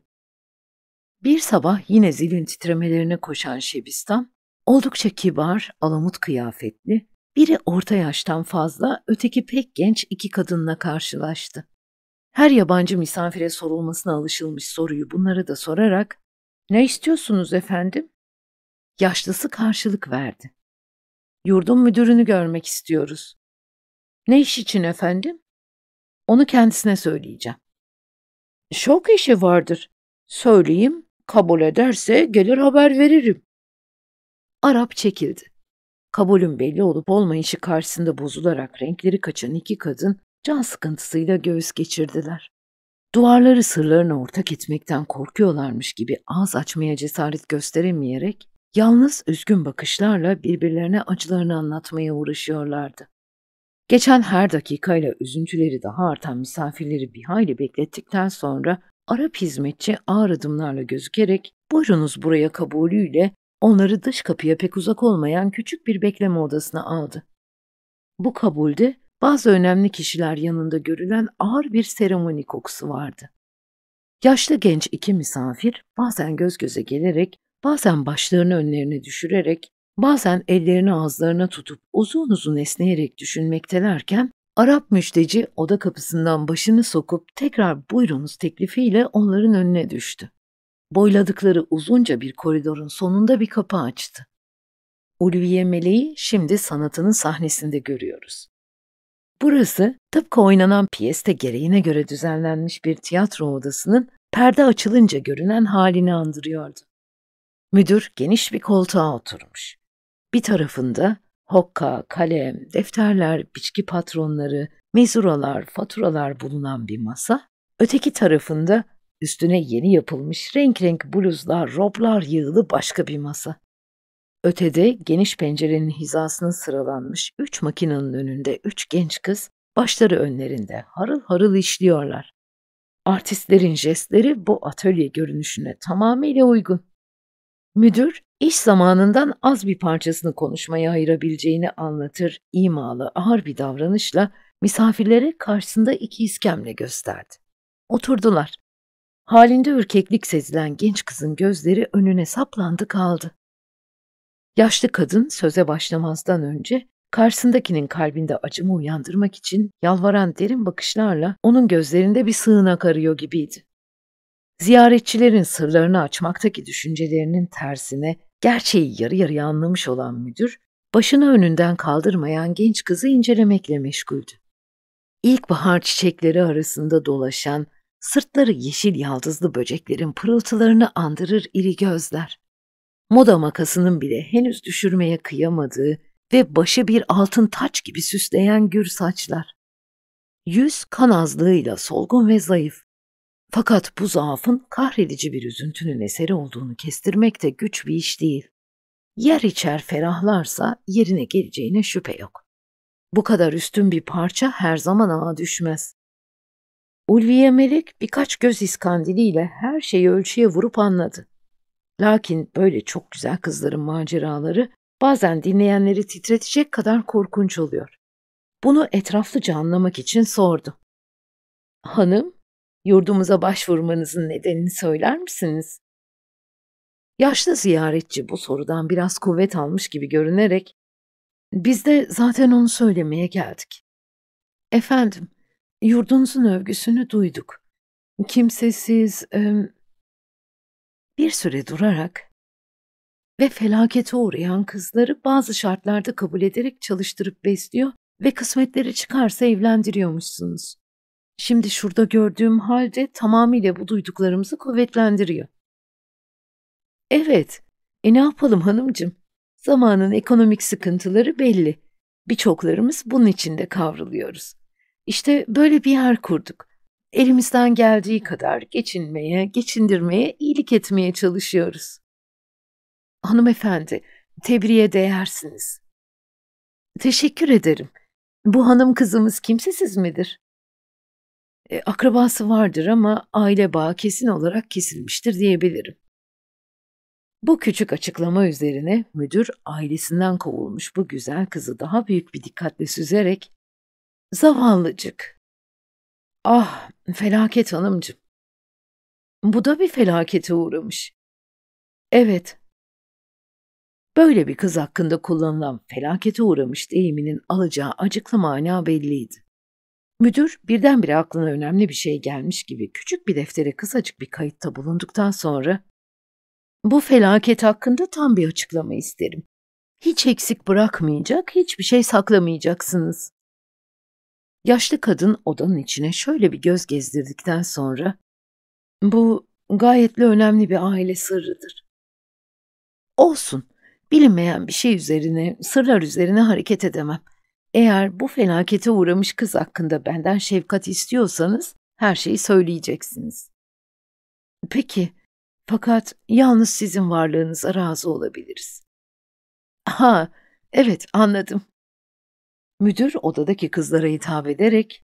Bir sabah yine zilin titremelerine koşan Şebistan, oldukça kibar, alamut kıyafetli, biri orta yaştan fazla, öteki pek genç iki kadınla karşılaştı. Her yabancı misafire sorulmasına alışılmış soruyu bunlara da sorarak ''Ne istiyorsunuz efendim?'' Yaşlısı karşılık verdi. ''Yurdun müdürünü görmek istiyoruz.'' ''Ne iş için efendim?'' Onu kendisine söyleyeceğim. Şok işi vardır. Söyleyeyim, kabul ederse gelir haber veririm. Arap çekildi kabulün belli olup olmayışı karşısında bozularak renkleri kaçan iki kadın can sıkıntısıyla göğüs geçirdiler. Duvarları sırlarına ortak etmekten korkuyorlarmış gibi ağız açmaya cesaret gösteremeyerek, yalnız üzgün bakışlarla birbirlerine acılarını anlatmaya uğraşıyorlardı. Geçen her dakikayla üzüntüleri daha artan misafirleri bir hayli beklettikten sonra Arap hizmetçi ağır adımlarla gözükerek ''Buyurunuz buraya'' kabulüyle Onları dış kapıya pek uzak olmayan küçük bir bekleme odasına aldı. Bu kabulde bazı önemli kişiler yanında görülen ağır bir seremoni kokusu vardı. Yaşlı genç iki misafir bazen göz göze gelerek, bazen başlarını önlerine düşürerek, bazen ellerini ağızlarına tutup uzun uzun esneyerek düşünmektelerken, Arap müjdeci oda kapısından başını sokup tekrar buyrunuz teklifiyle onların önüne düştü. Boyladıkları uzunca bir koridorun sonunda bir kapı açtı. Ulviye Meleği şimdi sanatının sahnesinde görüyoruz. Burası tıpkı oynanan piyeste gereğine göre düzenlenmiş bir tiyatro odasının perde açılınca görünen halini andırıyordu. Müdür geniş bir koltuğa oturmuş. Bir tarafında hokka, kalem, defterler, biçki patronları, mezuralar, faturalar bulunan bir masa, öteki tarafında Üstüne yeni yapılmış renk renk bluzlar, roblar yığılı başka bir masa. Ötede geniş pencerenin hizasına sıralanmış üç makinenin önünde üç genç kız başları önlerinde harıl harıl işliyorlar. Artistlerin jestleri bu atölye görünüşüne tamamıyla uygun. Müdür, iş zamanından az bir parçasını konuşmaya ayırabileceğini anlatır, imalı ağır bir davranışla misafirlere karşısında iki iskemle gösterdi. Oturdular. Halinde ürkeklik sezilen genç kızın gözleri önüne saplandı kaldı. Yaşlı kadın söze başlamazdan önce karşısındakinin kalbinde acımı uyandırmak için yalvaran derin bakışlarla onun gözlerinde bir sığınak arıyor gibiydi. Ziyaretçilerin sırlarını açmaktaki düşüncelerinin tersine gerçeği yarı yarıya anlamış olan müdür, başını önünden kaldırmayan genç kızı incelemekle meşguldü. İlkbahar çiçekleri arasında dolaşan sırtları yeşil yaldızlı böceklerin pırıltılarını andırır iri gözler. Moda makasının bile henüz düşürmeye kıyamadığı ve başı bir altın taç gibi süsleyen gür saçlar. Yüz kanazlığıyla solgun ve zayıf. Fakat bu zaafın kahredici bir üzüntünün eseri olduğunu kestirmek de güç bir iş değil. Yer içer ferahlarsa yerine geleceğine şüphe yok. Bu kadar üstün bir parça her zaman ağa düşmez. Ulviye Melek birkaç göz iskandiliyle her şeyi ölçüye vurup anladı. Lakin böyle çok güzel kızların maceraları bazen dinleyenleri titretecek kadar korkunç oluyor. Bunu etraflıca anlamak için sordu. Hanım, yurdumuza başvurmanızın nedenini söyler misiniz? Yaşlı ziyaretçi bu sorudan biraz kuvvet almış gibi görünerek, biz de zaten onu söylemeye geldik. Efendim, yurdunuzun övgüsünü duyduk. Kimsesiz e, bir süre durarak ve felakete uğrayan kızları bazı şartlarda kabul ederek çalıştırıp besliyor ve kısmetleri çıkarsa evlendiriyormuşsunuz. Şimdi şurada gördüğüm halde tamamıyla bu duyduklarımızı kuvvetlendiriyor. Evet, e ne yapalım hanımcığım? Zamanın ekonomik sıkıntıları belli. Birçoklarımız bunun içinde kavruluyoruz. İşte böyle bir yer kurduk. Elimizden geldiği kadar geçinmeye, geçindirmeye, iyilik etmeye çalışıyoruz. Hanımefendi, tebriğe değersiniz. Teşekkür ederim. Bu hanım kızımız kimsesiz midir? E, akrabası vardır ama aile bağı kesin olarak kesilmiştir diyebilirim. Bu küçük açıklama üzerine müdür ailesinden kovulmuş bu güzel kızı daha büyük bir dikkatle süzerek Zavallıcık. Ah, felaket hanımcığım. Bu da bir felakete uğramış. Evet. Böyle bir kız hakkında kullanılan felakete uğramış deyiminin alacağı acıklı mana belliydi. Müdür birdenbire aklına önemli bir şey gelmiş gibi küçük bir deftere kısacık bir kayıtta bulunduktan sonra bu felaket hakkında tam bir açıklama isterim. Hiç eksik bırakmayacak, hiçbir şey saklamayacaksınız. Yaşlı kadın odanın içine şöyle bir göz gezdirdikten sonra bu gayetle önemli bir aile sırrıdır. Olsun, bilinmeyen bir şey üzerine, sırlar üzerine hareket edemem. Eğer bu felakete uğramış kız hakkında benden şefkat istiyorsanız her şeyi söyleyeceksiniz. Peki, fakat yalnız sizin varlığınıza razı olabiliriz. Ha, evet anladım. Müdür odadaki kızlara hitap ederek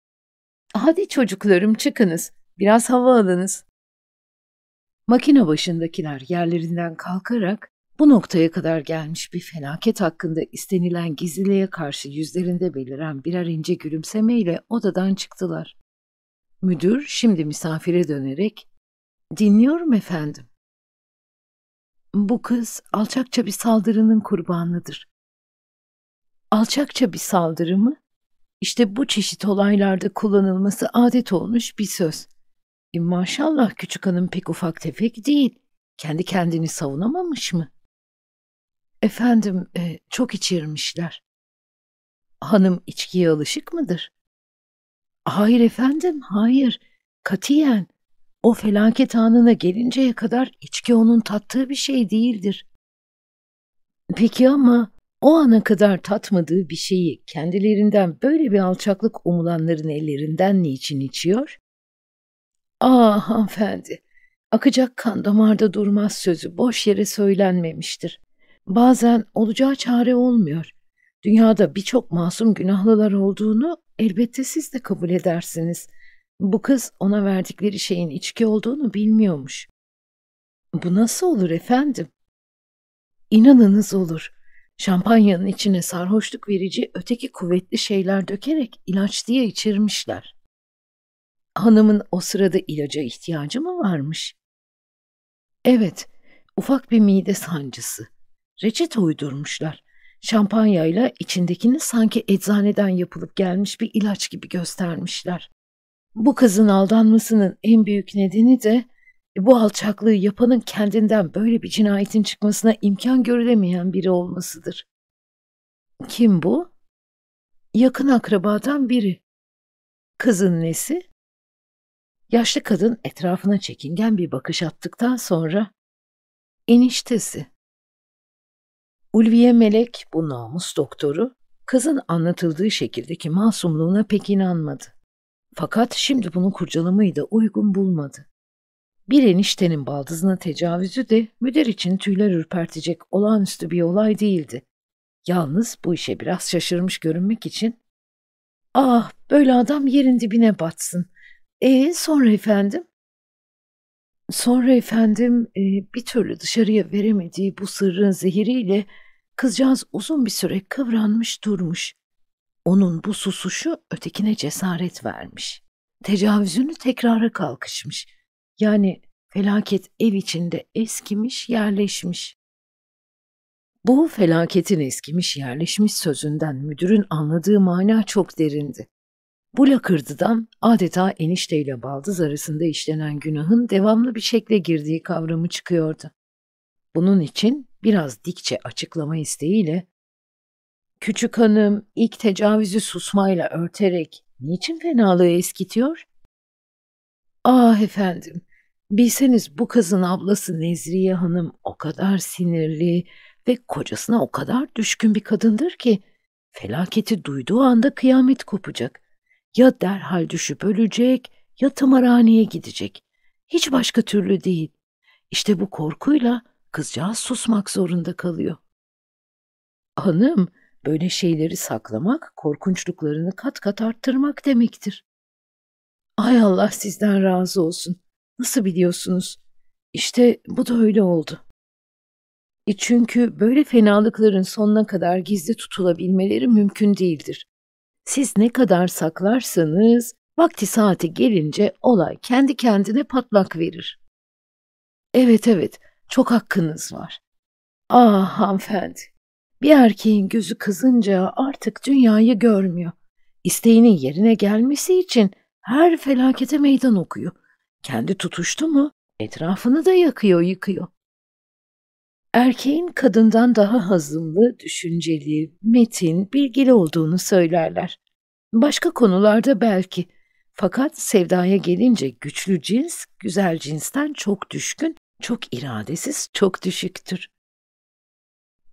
''Hadi çocuklarım çıkınız, biraz hava alınız.'' Makine başındakiler yerlerinden kalkarak bu noktaya kadar gelmiş bir felaket hakkında istenilen gizliliğe karşı yüzlerinde beliren birer ince gülümsemeyle odadan çıktılar. Müdür şimdi misafire dönerek ''Dinliyorum efendim.'' Bu kız alçakça bir saldırının kurbanıdır alçakça bir saldırı mı? İşte bu çeşit olaylarda kullanılması adet olmuş bir söz. E maşallah küçük hanım pek ufak tefek değil. Kendi kendini savunamamış mı? Efendim e, çok içirmişler. Hanım içkiye alışık mıdır? Hayır efendim, hayır. Katiyen. O felaket anına gelinceye kadar içki onun tattığı bir şey değildir. Peki ama o ana kadar tatmadığı bir şeyi kendilerinden böyle bir alçaklık umulanların ellerinden niçin içiyor? Ah hanımefendi, akacak kan damarda durmaz sözü boş yere söylenmemiştir. Bazen olacağı çare olmuyor. Dünyada birçok masum günahlılar olduğunu elbette siz de kabul edersiniz. Bu kız ona verdikleri şeyin içki olduğunu bilmiyormuş. Bu nasıl olur efendim? İnanınız olur. Şampanyanın içine sarhoşluk verici öteki kuvvetli şeyler dökerek ilaç diye içirmişler. Hanımın o sırada ilaca ihtiyacı mı varmış? Evet, ufak bir mide sancısı. Reçete uydurmuşlar. Şampanyayla içindekini sanki eczaneden yapılıp gelmiş bir ilaç gibi göstermişler. Bu kızın aldanmasının en büyük nedeni de bu alçaklığı yapanın kendinden böyle bir cinayetin çıkmasına imkan görülemeyen biri olmasıdır. Kim bu? Yakın akrabadan biri. Kızın nesi? Yaşlı kadın etrafına çekingen bir bakış attıktan sonra eniştesi. Ulviye Melek, bu namus doktoru, kızın anlatıldığı şekildeki masumluğuna pek inanmadı. Fakat şimdi bunun kurcalamayı da uygun bulmadı. Bir eniştenin baldızına tecavüzü de müdür için tüyler ürpertecek olağanüstü bir olay değildi. Yalnız bu işe biraz şaşırmış görünmek için ''Ah böyle adam yerin dibine batsın. E sonra efendim?'' Sonra efendim e, bir türlü dışarıya veremediği bu sırrın zehiriyle kızcağız uzun bir süre kıvranmış durmuş. Onun bu susuşu ötekine cesaret vermiş. Tecavüzünü tekrara kalkışmış. Yani felaket ev içinde eskimiş, yerleşmiş. Bu felaketin eskimiş, yerleşmiş sözünden müdürün anladığı mana çok derindi. Bu lakırdıdan adeta enişte ile baldız arasında işlenen günahın devamlı bir şekle girdiği kavramı çıkıyordu. Bunun için biraz dikçe açıklama isteğiyle Küçük hanım ilk tecavüzü susmayla örterek niçin fenalığı eskitiyor? Ah efendim, bilseniz bu kızın ablası Nezriye Hanım o kadar sinirli ve kocasına o kadar düşkün bir kadındır ki felaketi duyduğu anda kıyamet kopacak. Ya derhal düşüp ölecek ya tımarhaneye gidecek. Hiç başka türlü değil. İşte bu korkuyla kızcağız susmak zorunda kalıyor. Hanım, böyle şeyleri saklamak korkunçluklarını kat kat arttırmak demektir. Ay Allah sizden razı olsun. Nasıl biliyorsunuz? İşte bu da öyle oldu. E çünkü böyle fenalıkların sonuna kadar gizli tutulabilmeleri mümkün değildir. Siz ne kadar saklarsanız vakti saati gelince olay kendi kendine patlak verir. Evet evet çok hakkınız var. Ah hanımefendi bir erkeğin gözü kızınca artık dünyayı görmüyor. İsteğinin yerine gelmesi için her felakete meydan okuyor. Kendi tutuştu mu etrafını da yakıyor, yıkıyor. Erkeğin kadından daha hazımlı, düşünceli, metin, bilgili olduğunu söylerler. Başka konularda belki. Fakat sevdaya gelince güçlü cins, güzel cinsten çok düşkün, çok iradesiz, çok düşüktür.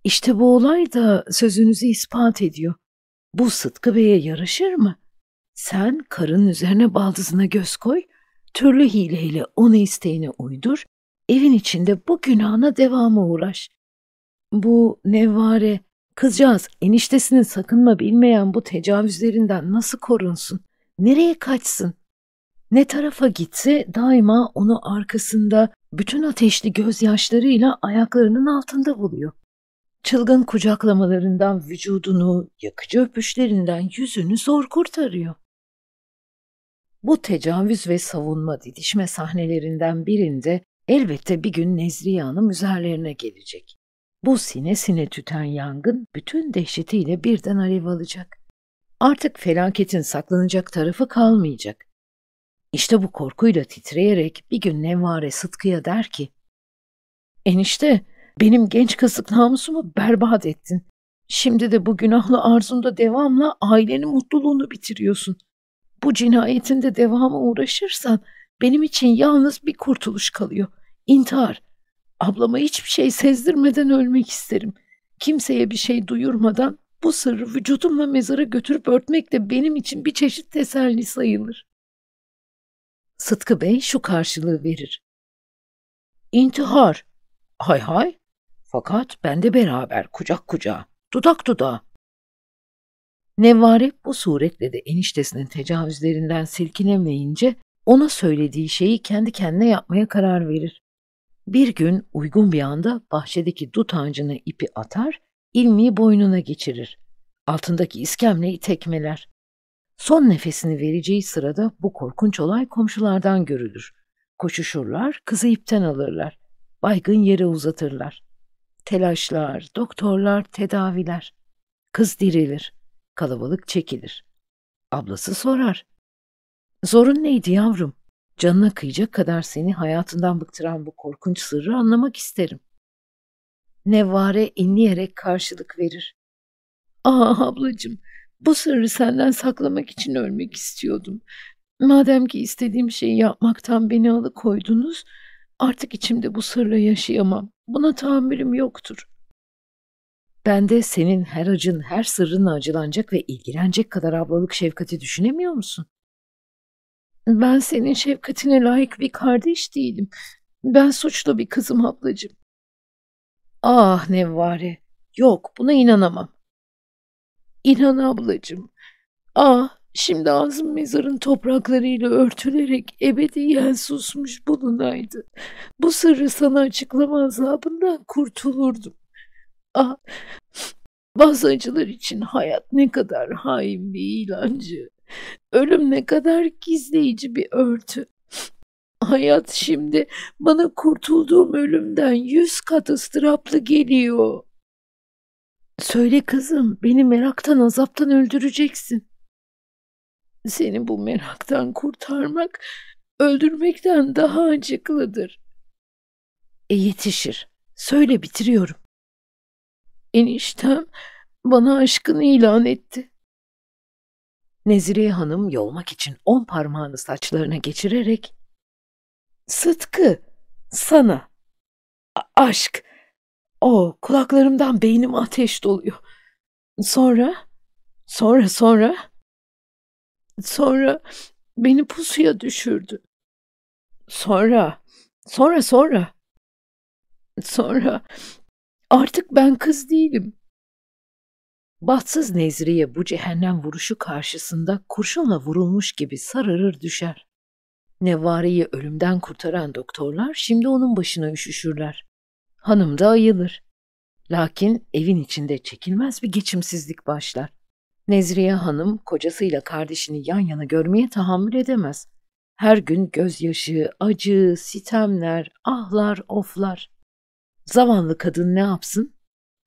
İşte bu olay da sözünüzü ispat ediyor. Bu Sıtkı Bey'e yaraşır mı? Sen karının üzerine baldızına göz koy, türlü hileyle onu isteğine uydur, evin içinde bu günahına devamı uğraş. Bu nevvare, kızcağız eniştesinin sakınma bilmeyen bu tecavüzlerinden nasıl korunsun? Nereye kaçsın? Ne tarafa gitse daima onu arkasında bütün ateşli gözyaşlarıyla ayaklarının altında buluyor. Çılgın kucaklamalarından vücudunu, yakıcı öpüşlerinden yüzünü zor kurtarıyor. Bu tecavüz ve savunma didişme sahnelerinden birinde elbette bir gün Nezriye Hanım üzerlerine gelecek. Bu sine sine tüten yangın bütün dehşetiyle birden alev alacak. Artık felaketin saklanacak tarafı kalmayacak. İşte bu korkuyla titreyerek bir gün Nevare Sıtkı'ya der ki, ''Enişte, benim genç kasık namusumu berbat ettin. Şimdi de bu günahlı arzunda devamla ailenin mutluluğunu bitiriyorsun.'' Bu cinayetinde devamı uğraşırsan benim için yalnız bir kurtuluş kalıyor. İntihar. Ablama hiçbir şey sezdirmeden ölmek isterim. Kimseye bir şey duyurmadan bu sırrı vücudumla mezara götürüp örtmek de benim için bir çeşit teselli sayılır. Sıtkı Bey şu karşılığı verir. İntihar. Hay hay. Fakat ben de beraber kucak kucağa, dudak dudağa. Nevvare bu suretle de eniştesinin tecavüzlerinden silkinemeyince ona söylediği şeyi kendi kendine yapmaya karar verir. Bir gün uygun bir anda bahçedeki dut ağacına ipi atar, ilmiyi boynuna geçirir. Altındaki iskemleyi tekmeler. Son nefesini vereceği sırada bu korkunç olay komşulardan görülür. Koşuşurlar, kızı ipten alırlar. Baygın yere uzatırlar. Telaşlar, doktorlar, tedaviler. Kız dirilir. Kalabalık çekilir. Ablası sorar. Zorun neydi yavrum? Canına kıyacak kadar seni hayatından bıktıran bu korkunç sırrı anlamak isterim. Nevare inleyerek karşılık verir. Aa ah ablacığım, bu sırrı senden saklamak için ölmek istiyordum. Madem ki istediğim şeyi yapmaktan beni alıkoydunuz, artık içimde bu sırla yaşayamam. Buna tahammülüm yoktur. Ben de senin her acın, her sırrın acılanacak ve ilgilenecek kadar ablalık şefkati düşünemiyor musun? Ben senin şefkatine layık bir kardeş değilim. Ben suçlu bir kızım ablacığım. Ah Nevvare, yok buna inanamam. İnan ablacığım. Ah şimdi ağzım mezarın topraklarıyla örtülerek ebediyen susmuş bulunaydı. Bu sırrı sana açıklama azabından kurtulurdum. Ah, bazı acılar için hayat ne kadar hain bir ilancı. Ölüm ne kadar gizleyici bir örtü. Hayat şimdi bana kurtulduğum ölümden yüz kat ıstıraplı geliyor. Söyle kızım, beni meraktan, azaptan öldüreceksin. Seni bu meraktan kurtarmak, öldürmekten daha acıklıdır. E yetişir. Söyle bitiriyorum. Eniştem bana aşkını ilan etti. Nezire Hanım yolmak için on parmağını saçlarına geçirerek Sıtkı sana A aşk o kulaklarımdan beynim ateş doluyor. Sonra sonra sonra sonra beni pusuya düşürdü. Sonra sonra sonra sonra Artık ben kız değilim. Batsız Nezriye bu cehennem vuruşu karşısında kurşunla vurulmuş gibi sararır düşer. Nevvare'yi ölümden kurtaran doktorlar şimdi onun başına üşüşürler. Hanım da ayılır. Lakin evin içinde çekilmez bir geçimsizlik başlar. Nezriye Hanım kocasıyla kardeşini yan yana görmeye tahammül edemez. Her gün gözyaşı, acı, sitemler, ahlar, oflar. Zavallı kadın ne yapsın?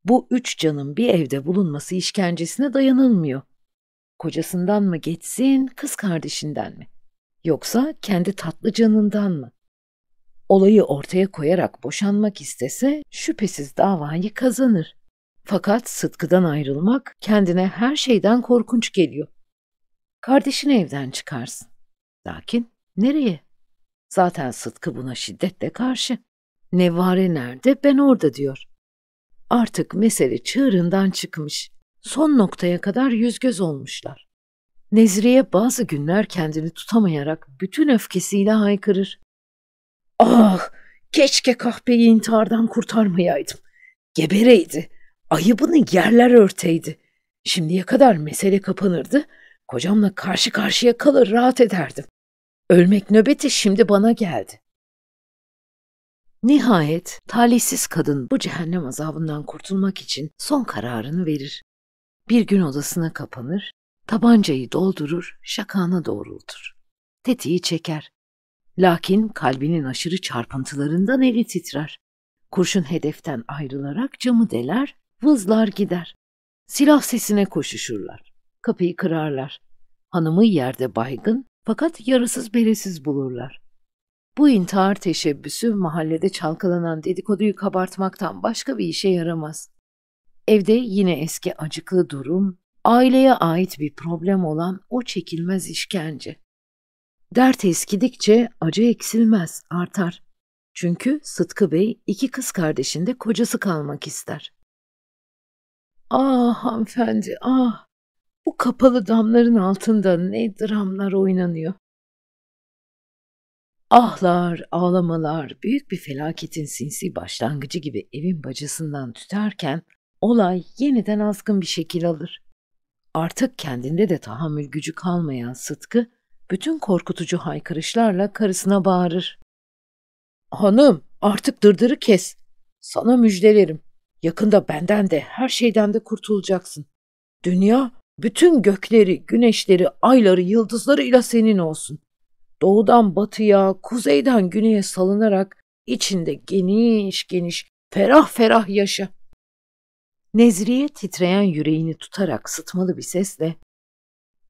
Bu üç canın bir evde bulunması işkencesine dayanılmıyor. Kocasından mı geçsin, kız kardeşinden mi? Yoksa kendi tatlı canından mı? Olayı ortaya koyarak boşanmak istese şüphesiz davayı kazanır. Fakat Sıtkı'dan ayrılmak kendine her şeyden korkunç geliyor. Kardeşin evden çıkarsın. Lakin nereye? Zaten Sıtkı buna şiddetle karşı. Nevare nerede ben orada diyor. Artık mesele çığırından çıkmış. Son noktaya kadar yüz göz olmuşlar. Nezriye bazı günler kendini tutamayarak bütün öfkesiyle haykırır. Ah! Keşke kahpeyi intihardan kurtarmayaydım. Gebereydi. Ayıbını yerler örteydi. Şimdiye kadar mesele kapanırdı. Kocamla karşı karşıya kalır rahat ederdim. Ölmek nöbeti şimdi bana geldi. Nihayet talihsiz kadın bu cehennem azabından kurtulmak için son kararını verir. Bir gün odasına kapanır, tabancayı doldurur, şakağına doğrultur. Tetiği çeker. Lakin kalbinin aşırı çarpıntılarından eli titrer. Kurşun hedeften ayrılarak camı deler, vızlar gider. Silah sesine koşuşurlar. Kapıyı kırarlar. Hanımı yerde baygın fakat yarısız beresiz bulurlar. Bu intihar teşebbüsü mahallede çalkalanan dedikoduyu kabartmaktan başka bir işe yaramaz. Evde yine eski acıklı durum, aileye ait bir problem olan o çekilmez işkence. Dert eskidikçe acı eksilmez, artar. Çünkü Sıtkı Bey iki kız kardeşinde kocası kalmak ister. Ah hanımefendi, ah! Bu kapalı damların altında ne dramlar oynanıyor. Ahlar, ağlamalar büyük bir felaketin sinsi başlangıcı gibi evin bacasından tüterken olay yeniden azgın bir şekil alır. Artık kendinde de tahammül gücü kalmayan Sıtkı bütün korkutucu haykırışlarla karısına bağırır. Hanım artık dırdırı kes. Sana müjdelerim. Yakında benden de her şeyden de kurtulacaksın. Dünya bütün gökleri, güneşleri, ayları, yıldızlarıyla senin olsun doğudan batıya, kuzeyden güneye salınarak içinde geniş geniş, ferah ferah yaşa. Nezriye titreyen yüreğini tutarak sıtmalı bir sesle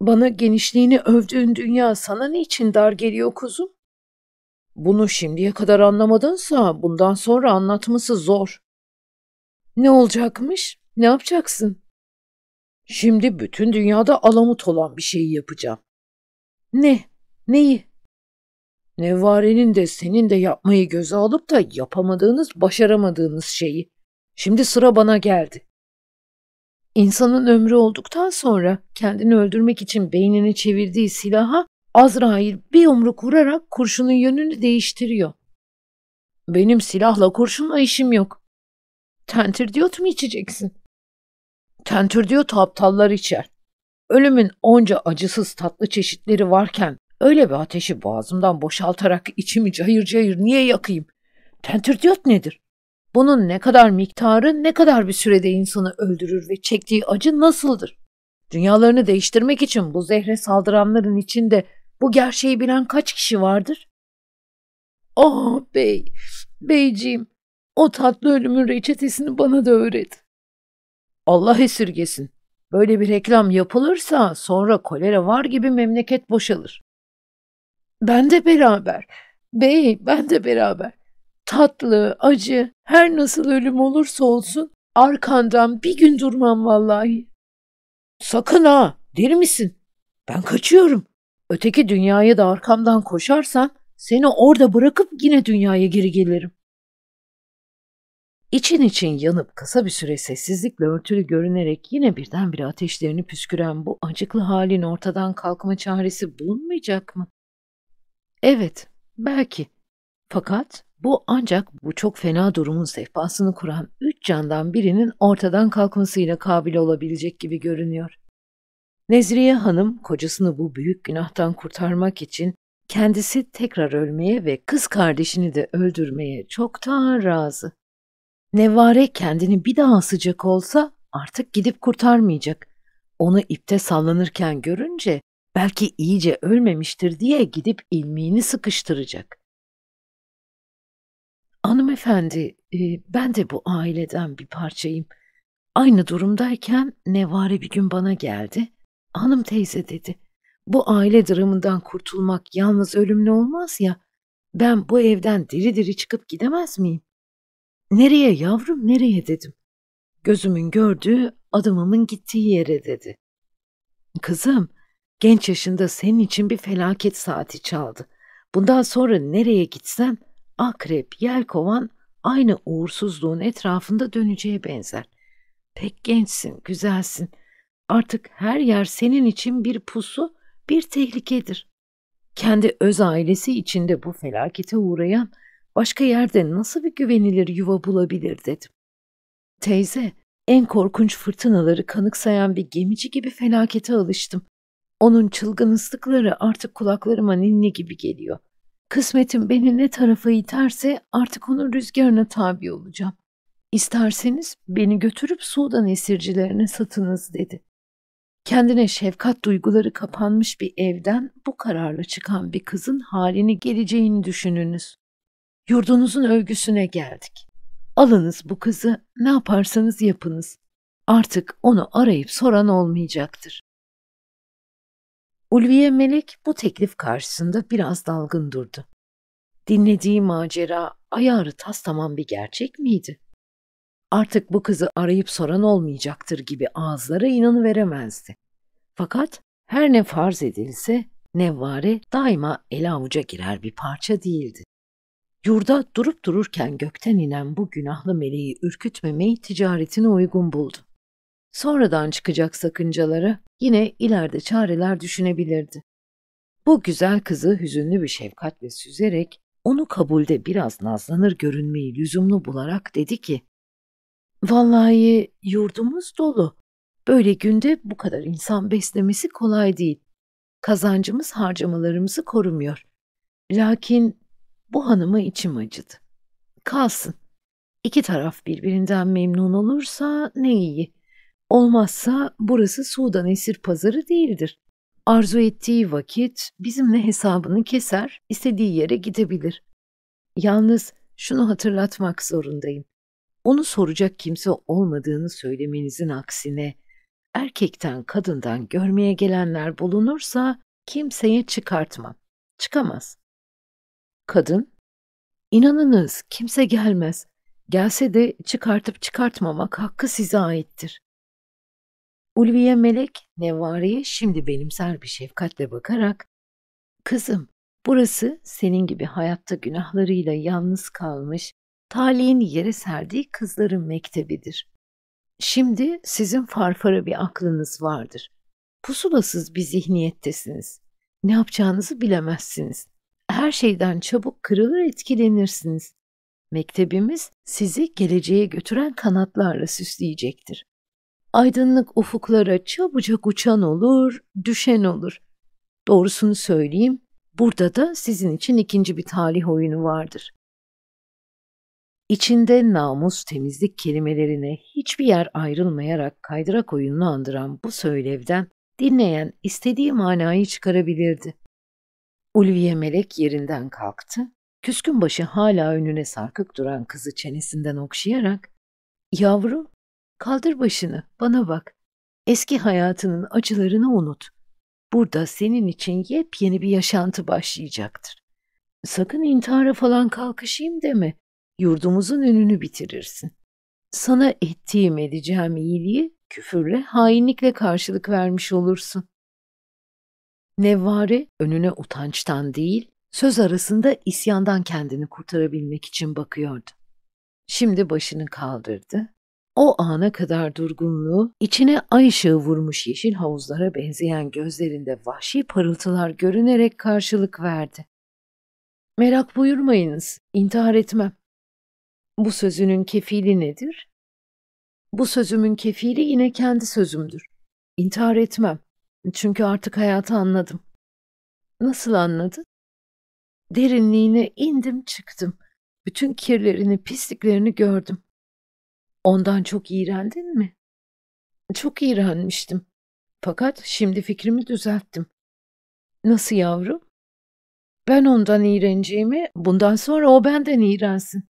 ''Bana genişliğini övdüğün dünya sana niçin dar geliyor kuzum? Bunu şimdiye kadar anlamadınsa bundan sonra anlatması zor.'' ''Ne olacakmış? Ne yapacaksın?'' Şimdi bütün dünyada alamut olan bir şeyi yapacağım. Ne? Neyi? Nevvare'nin de senin de yapmayı göze alıp da yapamadığınız, başaramadığınız şeyi. Şimdi sıra bana geldi. İnsanın ömrü olduktan sonra kendini öldürmek için beynini çevirdiği silaha Azrail bir yumruk vurarak kurşunun yönünü değiştiriyor. Benim silahla kurşunla işim yok. diyor, mu içeceksin? diyor, aptallar içer. Ölümün onca acısız tatlı çeşitleri varken Öyle bir ateşi boğazımdan boşaltarak içimi cayır cayır niye yakayım? Tentürdiyot nedir? Bunun ne kadar miktarı, ne kadar bir sürede insanı öldürür ve çektiği acı nasıldır? Dünyalarını değiştirmek için bu zehre saldıranların içinde bu gerçeği bilen kaç kişi vardır? Oh bey, beyciğim, o tatlı ölümün reçetesini bana da öğret. Allah esirgesin. Böyle bir reklam yapılırsa sonra kolera var gibi memleket boşalır. Ben de beraber. Bey ben de beraber. Tatlı, acı, her nasıl ölüm olursa olsun arkandan bir gün durmam vallahi. Sakın ha, deli misin? Ben kaçıyorum. Öteki dünyaya da arkamdan koşarsan seni orada bırakıp yine dünyaya geri gelirim. İçin için yanıp kısa bir süre sessizlikle örtülü görünerek yine birdenbire ateşlerini püsküren bu acıklı halin ortadan kalkma çaresi bulunmayacak mı? Evet, belki. Fakat bu ancak bu çok fena durumun sehpasını kuran üç candan birinin ortadan kalkmasıyla kabil olabilecek gibi görünüyor. Nezriye Hanım kocasını bu büyük günahtan kurtarmak için kendisi tekrar ölmeye ve kız kardeşini de öldürmeye çoktan razı. Nevare kendini bir daha sıcak olsa artık gidip kurtarmayacak. Onu ipte sallanırken görünce Belki iyice ölmemiştir diye gidip ilmiğini sıkıştıracak. Hanımefendi, e, ben de bu aileden bir parçayım. Aynı durumdayken Nevare bir gün bana geldi. Hanım teyze dedi, bu aile dramından kurtulmak yalnız ölümle olmaz ya, ben bu evden diri diri çıkıp gidemez miyim? Nereye yavrum, nereye dedim. Gözümün gördüğü adımımın gittiği yere dedi. Kızım, Genç yaşında senin için bir felaket saati çaldı. Bundan sonra nereye gitsem akrep, yelkovan aynı uğursuzluğun etrafında döneceğe benzer. Pek gençsin, güzelsin. Artık her yer senin için bir pusu, bir tehlikedir. Kendi öz ailesi içinde bu felakete uğrayan başka yerde nasıl bir güvenilir yuva bulabilir dedim. Teyze, en korkunç fırtınaları kanıksayan bir gemici gibi felakete alıştım. Onun çılgın ıslıkları artık kulaklarıma ninni gibi geliyor. Kısmetim beni ne tarafa iterse artık onun rüzgarına tabi olacağım. İsterseniz beni götürüp Sudan esircilerine satınız dedi. Kendine şefkat duyguları kapanmış bir evden bu kararla çıkan bir kızın halini geleceğini düşününüz. Yurdunuzun övgüsüne geldik. Alınız bu kızı, ne yaparsanız yapınız. Artık onu arayıp soran olmayacaktır. Ulviye Melek bu teklif karşısında biraz dalgın durdu. Dinlediği macera ayarı tas tamam bir gerçek miydi? Artık bu kızı arayıp soran olmayacaktır gibi ağızlara inanıveremezdi. Fakat her ne farz edilse Nevvare daima ele avuca girer bir parça değildi. Yurda durup dururken gökten inen bu günahlı meleği ürkütmemeyi ticaretine uygun buldu sonradan çıkacak sakıncalara yine ileride çareler düşünebilirdi. Bu güzel kızı hüzünlü bir şefkatle süzerek, onu kabulde biraz nazlanır görünmeyi lüzumlu bularak dedi ki, ''Vallahi yurdumuz dolu. Böyle günde bu kadar insan beslemesi kolay değil. Kazancımız harcamalarımızı korumuyor. Lakin bu hanıma içim acıdı. Kalsın. İki taraf birbirinden memnun olursa ne iyi. Olmazsa burası Sudan esir pazarı değildir. Arzu ettiği vakit bizimle hesabını keser, istediği yere gidebilir. Yalnız şunu hatırlatmak zorundayım. Onu soracak kimse olmadığını söylemenizin aksine erkekten kadından görmeye gelenler bulunursa kimseye çıkartmam. Çıkamaz. Kadın, inanınız kimse gelmez. Gelse de çıkartıp çıkartmamak hakkı size aittir. Ulviye Melek Nevari'ye şimdi benimser bir şefkatle bakarak ''Kızım, burası senin gibi hayatta günahlarıyla yalnız kalmış, talihin yere serdiği kızların mektebidir. Şimdi sizin farfara bir aklınız vardır. Pusulasız bir zihniyettesiniz. Ne yapacağınızı bilemezsiniz. Her şeyden çabuk kırılır etkilenirsiniz. Mektebimiz sizi geleceğe götüren kanatlarla süsleyecektir aydınlık ufuklara çabucak uçan olur, düşen olur. Doğrusunu söyleyeyim, burada da sizin için ikinci bir talih oyunu vardır. İçinde namus temizlik kelimelerine hiçbir yer ayrılmayarak kaydırak oyununu andıran bu söylevden dinleyen istediği manayı çıkarabilirdi. Ulviye Melek yerinden kalktı, küskün başı hala önüne sarkık duran kızı çenesinden okşayarak ''Yavru, Kaldır başını, bana bak. Eski hayatının acılarını unut. Burada senin için yepyeni bir yaşantı başlayacaktır. Sakın intihara falan kalkışayım deme. Yurdumuzun önünü bitirirsin. Sana ettiğim edeceğim iyiliği küfürle, hainlikle karşılık vermiş olursun. Nevvare önüne utançtan değil, söz arasında isyandan kendini kurtarabilmek için bakıyordu. Şimdi başını kaldırdı, o ana kadar durgunluğu, içine ay ışığı vurmuş yeşil havuzlara benzeyen gözlerinde vahşi parıltılar görünerek karşılık verdi. Merak buyurmayınız, intihar etmem. Bu sözünün kefili nedir? Bu sözümün kefili yine kendi sözümdür. İntihar etmem. Çünkü artık hayatı anladım. Nasıl anladın? Derinliğine indim çıktım. Bütün kirlerini, pisliklerini gördüm. Ondan çok iğrendin mi? Çok iğrenmiştim. Fakat şimdi fikrimi düzelttim. Nasıl yavrum? Ben ondan iğreneceğimi, bundan sonra o benden iğrensin.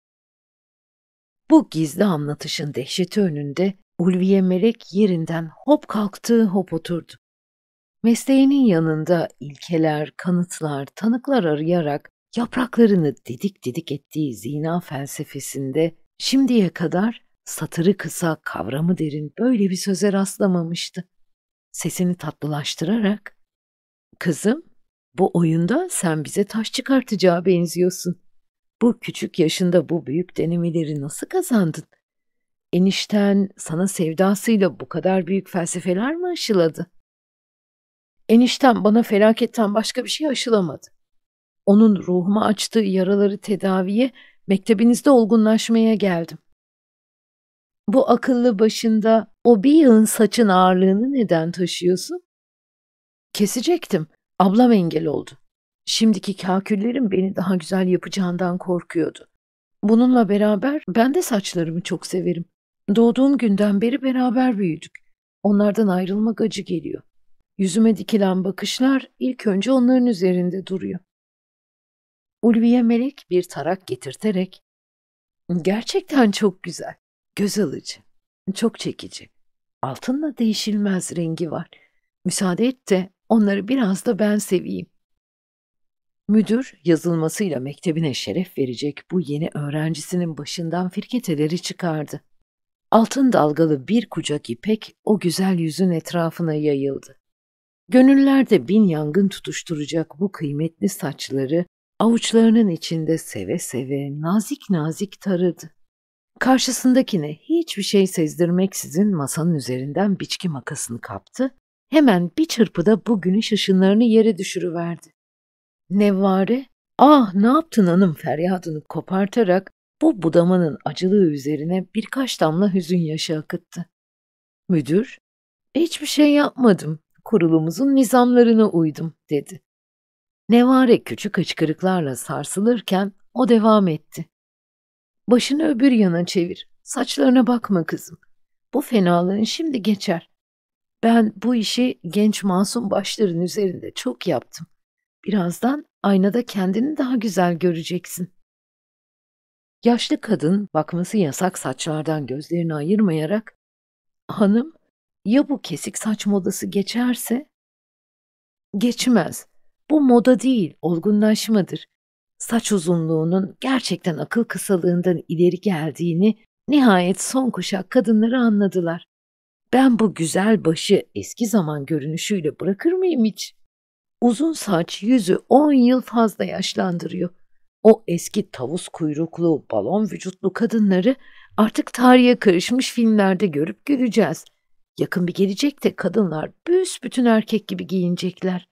Bu gizli anlatışın dehşeti önünde Ulviye Melek yerinden hop kalktı hop oturdu. Mesleğinin yanında ilkeler, kanıtlar, tanıklar arayarak yapraklarını didik didik ettiği zina felsefesinde şimdiye kadar satırı kısa, kavramı derin böyle bir söze rastlamamıştı. Sesini tatlılaştırarak, ''Kızım, bu oyunda sen bize taş çıkartacağı benziyorsun. Bu küçük yaşında bu büyük denemeleri nasıl kazandın? Enişten sana sevdasıyla bu kadar büyük felsefeler mi aşıladı?'' Enişten bana felaketten başka bir şey aşılamadı. Onun ruhuma açtığı yaraları tedaviye, mektebinizde olgunlaşmaya geldim. Bu akıllı başında o bir yığın saçın ağırlığını neden taşıyorsun? Kesecektim. Ablam engel oldu. Şimdiki kaküllerim beni daha güzel yapacağından korkuyordu. Bununla beraber ben de saçlarımı çok severim. Doğduğum günden beri beraber büyüdük. Onlardan ayrılmak acı geliyor. Yüzüme dikilen bakışlar ilk önce onların üzerinde duruyor. Ulviye Melek bir tarak getirterek ''Gerçekten çok güzel. Göz alıcı, çok çekici. Altınla değişilmez rengi var. Müsaade et de onları biraz da ben seveyim. Müdür yazılmasıyla mektebine şeref verecek bu yeni öğrencisinin başından firketeleri çıkardı. Altın dalgalı bir kucak ipek o güzel yüzün etrafına yayıldı. Gönüllerde bin yangın tutuşturacak bu kıymetli saçları avuçlarının içinde seve seve nazik nazik taradı. Karşısındakine hiçbir şey sezdirmeksizin masanın üzerinden biçki makasını kaptı, hemen bir çırpıda bu güneş ışınlarını yere düşürüverdi. Nevvare, ah ne yaptın hanım feryadını kopartarak bu budamanın acılığı üzerine birkaç damla hüzün yaşı akıttı. Müdür, hiçbir şey yapmadım, kurulumuzun nizamlarına uydum, dedi. Nevare küçük hıçkırıklarla sarsılırken o devam etti. Başını öbür yana çevir. Saçlarına bakma kızım. Bu fenalığın şimdi geçer. Ben bu işi genç masum başların üzerinde çok yaptım. Birazdan aynada kendini daha güzel göreceksin. Yaşlı kadın bakması yasak saçlardan gözlerini ayırmayarak ''Hanım, ya bu kesik saç modası geçerse?'' ''Geçmez. Bu moda değil, olgunlaşmadır saç uzunluğunun gerçekten akıl kısalığından ileri geldiğini nihayet son kuşak kadınları anladılar. Ben bu güzel başı eski zaman görünüşüyle bırakır mıyım hiç? Uzun saç yüzü on yıl fazla yaşlandırıyor. O eski tavus kuyruklu, balon vücutlu kadınları artık tarihe karışmış filmlerde görüp göreceğiz. Yakın bir gelecekte kadınlar büsbütün erkek gibi giyinecekler.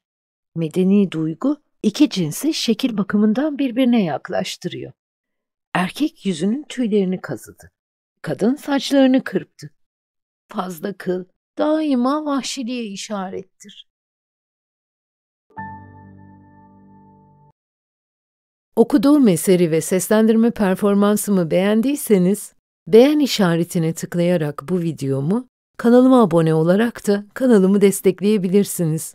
Medeni duygu iki cinsi şekil bakımından birbirine yaklaştırıyor. Erkek yüzünün tüylerini kazıdı. Kadın saçlarını kırptı. Fazla kıl daima vahşiliğe işarettir. Okuduğum eseri ve seslendirme performansımı beğendiyseniz beğen işaretine tıklayarak bu videomu, kanalıma abone olarak da kanalımı destekleyebilirsiniz.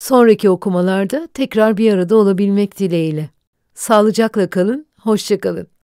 Sonraki okumalarda tekrar bir arada olabilmek dileğiyle. Sağlıcakla kalın, hoşçakalın.